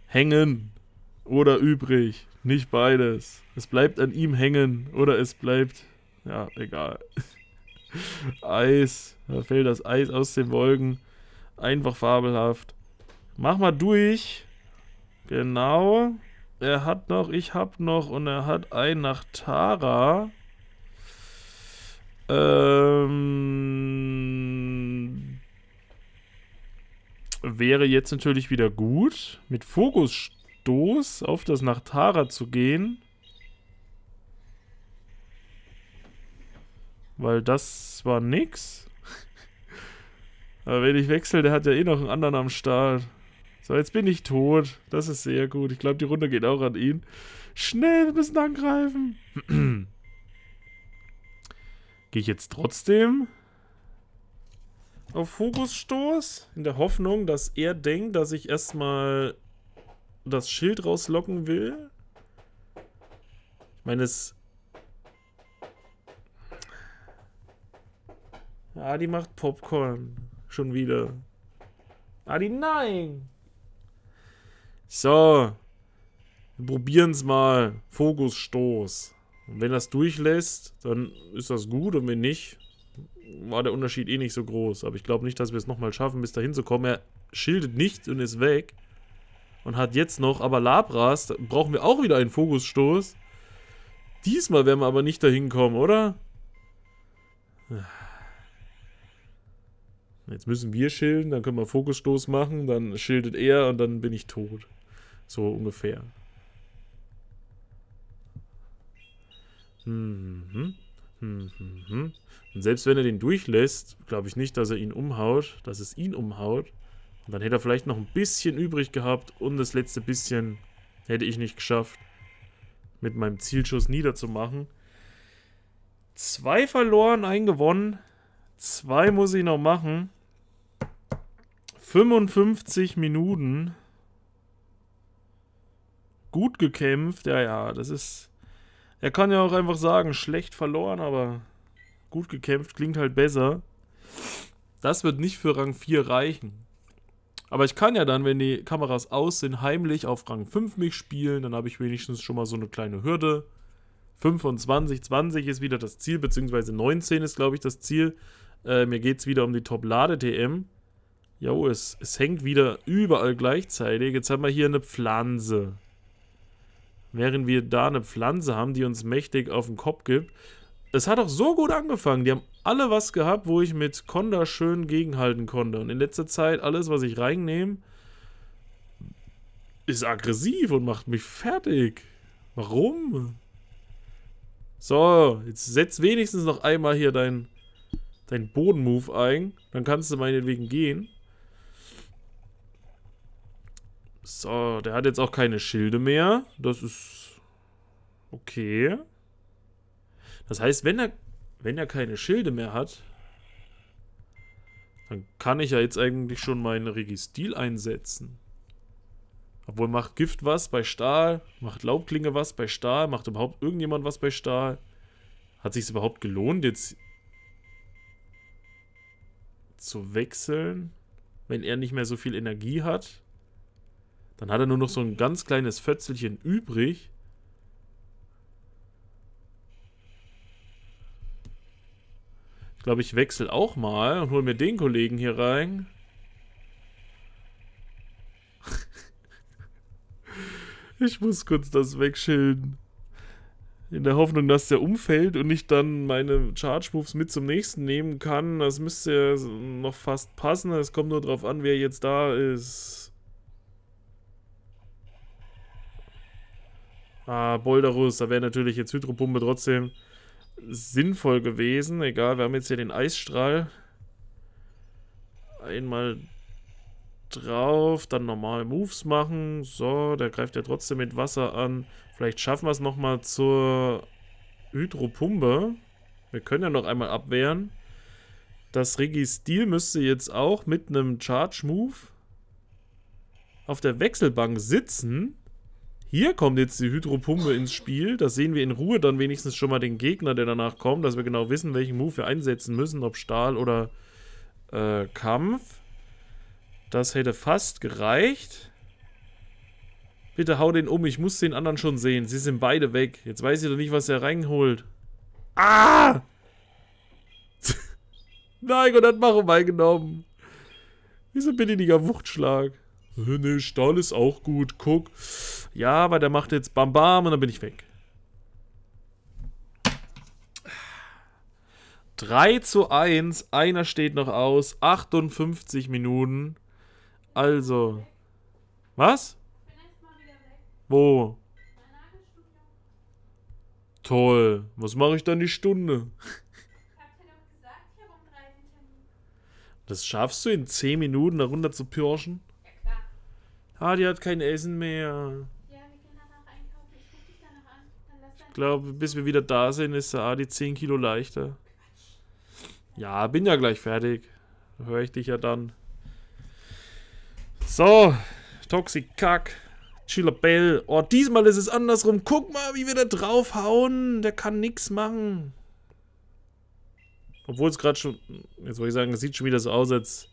Hängen oder übrig, nicht beides. Es bleibt an ihm hängen oder es bleibt ja, egal. Eis. Da fällt das Eis aus den Wolken. Einfach fabelhaft. Mach mal durch. Genau. Er hat noch, ich hab noch und er hat ein nach Tara. Ähm, wäre jetzt natürlich wieder gut, mit Fokusstoß auf das Nachtara zu gehen. Weil das war nix. Aber wenn ich wechsle, der hat ja eh noch einen anderen am Start. So, jetzt bin ich tot. Das ist sehr gut. Ich glaube, die Runde geht auch an ihn. Schnell, wir müssen angreifen. Gehe ich jetzt trotzdem auf Fokusstoß? In der Hoffnung, dass er denkt, dass ich erstmal das Schild rauslocken will. Ich meine, es Adi macht Popcorn. Schon wieder. Adi, nein! So. Wir probieren es mal. Fokusstoß. Und wenn das durchlässt, dann ist das gut und wenn nicht, war der Unterschied eh nicht so groß. Aber ich glaube nicht, dass wir es nochmal schaffen, bis dahin zu kommen. Er schildet nicht und ist weg. Und hat jetzt noch, aber Labras, da brauchen wir auch wieder einen Fokusstoß. Diesmal werden wir aber nicht dahin kommen, oder? Jetzt müssen wir schilden, dann können wir Fokusstoß machen, dann schildet er und dann bin ich tot. So ungefähr. Mhm. Mhm. Mhm. Und selbst wenn er den durchlässt, glaube ich nicht, dass er ihn umhaut, dass es ihn umhaut. Und dann hätte er vielleicht noch ein bisschen übrig gehabt und das letzte bisschen hätte ich nicht geschafft, mit meinem Zielschuss niederzumachen. Zwei verloren, ein gewonnen. Zwei muss ich noch machen. 55 Minuten. Gut gekämpft. Ja, ja, das ist... Er kann ja auch einfach sagen, schlecht verloren, aber gut gekämpft klingt halt besser. Das wird nicht für Rang 4 reichen. Aber ich kann ja dann, wenn die Kameras aus sind, heimlich auf Rang 5 mich spielen. Dann habe ich wenigstens schon mal so eine kleine Hürde. 25, 20 ist wieder das Ziel, beziehungsweise 19 ist, glaube ich, das Ziel. Äh, mir geht es wieder um die Top-Lade-TM. Jo, es, es hängt wieder überall gleichzeitig. Jetzt haben wir hier eine Pflanze. Während wir da eine Pflanze haben, die uns mächtig auf den Kopf gibt. Es hat auch so gut angefangen. Die haben alle was gehabt, wo ich mit Konda schön gegenhalten konnte. Und in letzter Zeit, alles, was ich reinnehme, ist aggressiv und macht mich fertig. Warum? So, jetzt setz wenigstens noch einmal hier dein, dein boden ein. Dann kannst du meinetwegen gehen. So, der hat jetzt auch keine Schilde mehr. Das ist okay. Das heißt, wenn er, wenn er keine Schilde mehr hat, dann kann ich ja jetzt eigentlich schon meinen Registil einsetzen. Obwohl macht Gift was bei Stahl, macht Laubklinge was bei Stahl, macht überhaupt irgendjemand was bei Stahl. Hat sich es überhaupt gelohnt, jetzt zu wechseln, wenn er nicht mehr so viel Energie hat? Dann hat er nur noch so ein ganz kleines Fötzelchen übrig. Ich glaube, ich wechsle auch mal und hole mir den Kollegen hier rein. ich muss kurz das wegschilden. In der Hoffnung, dass der umfällt und ich dann meine Charge-Moves mit zum nächsten nehmen kann. Das müsste ja noch fast passen. Es kommt nur darauf an, wer jetzt da ist. Äh, ah, Boldarus, da wäre natürlich jetzt Hydropumpe trotzdem sinnvoll gewesen. Egal, wir haben jetzt hier den Eisstrahl. Einmal drauf, dann normal Moves machen. So, der greift ja trotzdem mit Wasser an. Vielleicht schaffen wir es nochmal zur Hydropumpe. Wir können ja noch einmal abwehren. Das Registil müsste jetzt auch mit einem Charge-Move auf der Wechselbank sitzen. Hier kommt jetzt die Hydropumpe ins Spiel. Da sehen wir in Ruhe dann wenigstens schon mal den Gegner, der danach kommt, dass wir genau wissen, welchen Move wir einsetzen müssen, ob Stahl oder äh, Kampf. Das hätte fast gereicht. Bitte hau den um, ich muss den anderen schon sehen. Sie sind beide weg. Jetzt weiß ich doch nicht, was er reinholt. Ah! Nein, Gott hat Maro beigenommen. Wieso bin ich nicht Wuchtschlag? Ne, Stahl ist auch gut, guck. Ja, aber der macht jetzt Bam Bam und dann bin ich weg. 3 zu 1, einer steht noch aus, 58 Minuten. Also, was? Wo? Toll, was mache ich dann die Stunde? Das schaffst du in 10 Minuten, da runter zu pirschen? Ah, die hat kein Essen mehr. Ich glaube, bis wir wieder da sind, ist der Adi 10 Kilo leichter. Ja, bin ja gleich fertig. Höre ich dich ja dann. So, Toxikack, Bell. Oh, diesmal ist es andersrum. Guck mal, wie wir da draufhauen. Der kann nichts machen. Obwohl es gerade schon... Jetzt wollte ich sagen, es sieht schon wieder so aus, als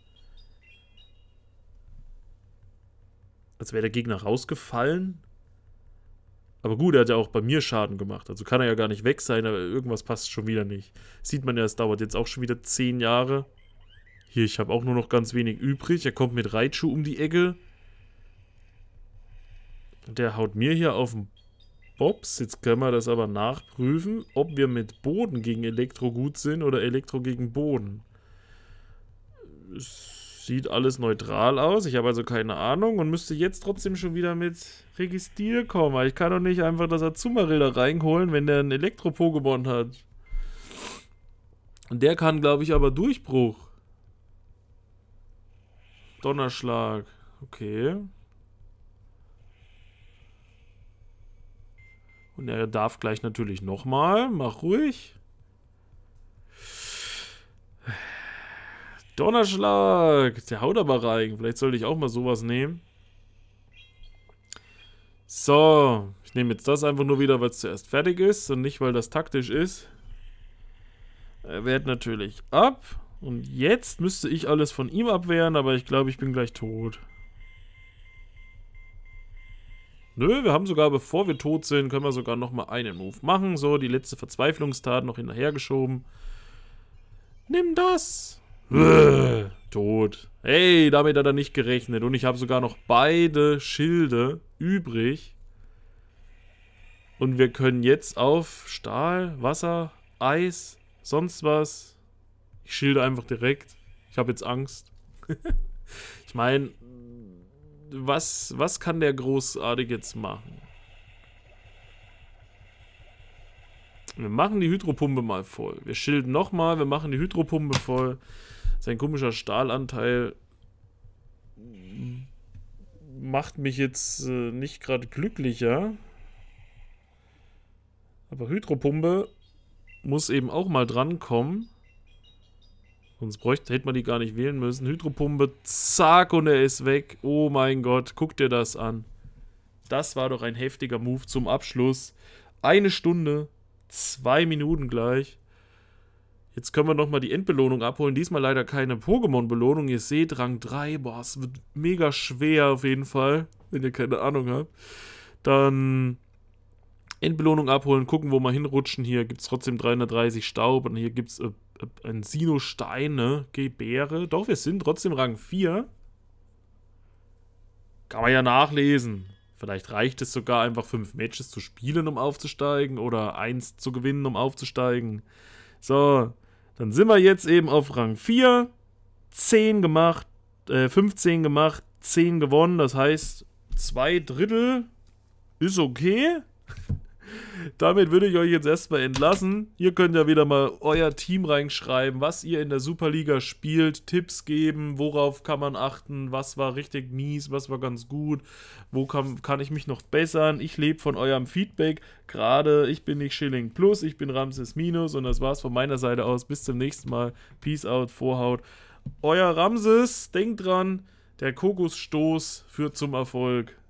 als wäre der Gegner rausgefallen. Aber gut, er hat ja auch bei mir Schaden gemacht. Also kann er ja gar nicht weg sein, aber irgendwas passt schon wieder nicht. Sieht man ja, es dauert jetzt auch schon wieder 10 Jahre. Hier, ich habe auch nur noch ganz wenig übrig. Er kommt mit Raichu um die Ecke. Der haut mir hier auf den Bobs. Jetzt können wir das aber nachprüfen, ob wir mit Boden gegen Elektro gut sind oder Elektro gegen Boden. So. Sieht alles neutral aus. Ich habe also keine Ahnung und müsste jetzt trotzdem schon wieder mit Registrier kommen. Ich kann doch nicht einfach das Azumarill da reinholen, wenn der ein Elektro-Pokémon hat. Und der kann, glaube ich, aber Durchbruch. Donnerschlag. Okay. Und er darf gleich natürlich nochmal. Mach ruhig. Donnerschlag. Der haut aber rein. Vielleicht sollte ich auch mal sowas nehmen. So, ich nehme jetzt das einfach nur wieder, weil es zuerst fertig ist und nicht, weil das taktisch ist. Er wehrt natürlich ab. Und jetzt müsste ich alles von ihm abwehren, aber ich glaube, ich bin gleich tot. Nö, wir haben sogar, bevor wir tot sind, können wir sogar nochmal einen Move machen. So, die letzte Verzweiflungstat noch hinterhergeschoben. Nimm das! Äh, tot. Hey, damit hat er nicht gerechnet. Und ich habe sogar noch beide Schilde übrig. Und wir können jetzt auf Stahl, Wasser, Eis, sonst was. Ich schilde einfach direkt. Ich habe jetzt Angst. ich meine, was, was kann der großartig jetzt machen? Wir machen die Hydropumpe mal voll. Wir schilden nochmal, wir machen die Hydropumpe voll. Sein komischer Stahlanteil macht mich jetzt äh, nicht gerade glücklicher. Aber Hydropumpe muss eben auch mal drankommen. Sonst bräuchte, hätte man die gar nicht wählen müssen. Hydropumpe, zack, und er ist weg. Oh mein Gott, guck dir das an. Das war doch ein heftiger Move zum Abschluss. Eine Stunde zwei Minuten gleich. Jetzt können wir nochmal die Endbelohnung abholen. Diesmal leider keine Pokémon-Belohnung. Ihr seht, Rang 3. Boah, es wird mega schwer auf jeden Fall, wenn ihr keine Ahnung habt. Dann Endbelohnung abholen, gucken, wo wir hinrutschen. Hier gibt es trotzdem 330 Staub und hier gibt es äh, äh, einen Sinostein, ne? Gebäre. Doch, wir sind trotzdem Rang 4. Kann man ja nachlesen. Vielleicht reicht es sogar einfach fünf Matches zu spielen, um aufzusteigen oder eins zu gewinnen, um aufzusteigen. So, dann sind wir jetzt eben auf Rang 4. 10 gemacht, äh, 15 gemacht, 10 gewonnen. Das heißt, zwei Drittel ist okay. Damit würde ich euch jetzt erstmal entlassen. Ihr könnt ja wieder mal euer Team reinschreiben, was ihr in der Superliga spielt, Tipps geben, worauf kann man achten, was war richtig mies, was war ganz gut, wo kann, kann ich mich noch bessern. Ich lebe von eurem Feedback. Gerade ich bin nicht Schilling Plus, ich bin Ramses Minus und das war's von meiner Seite aus. Bis zum nächsten Mal. Peace out, Vorhaut. Euer Ramses, denkt dran, der Kokosstoß führt zum Erfolg.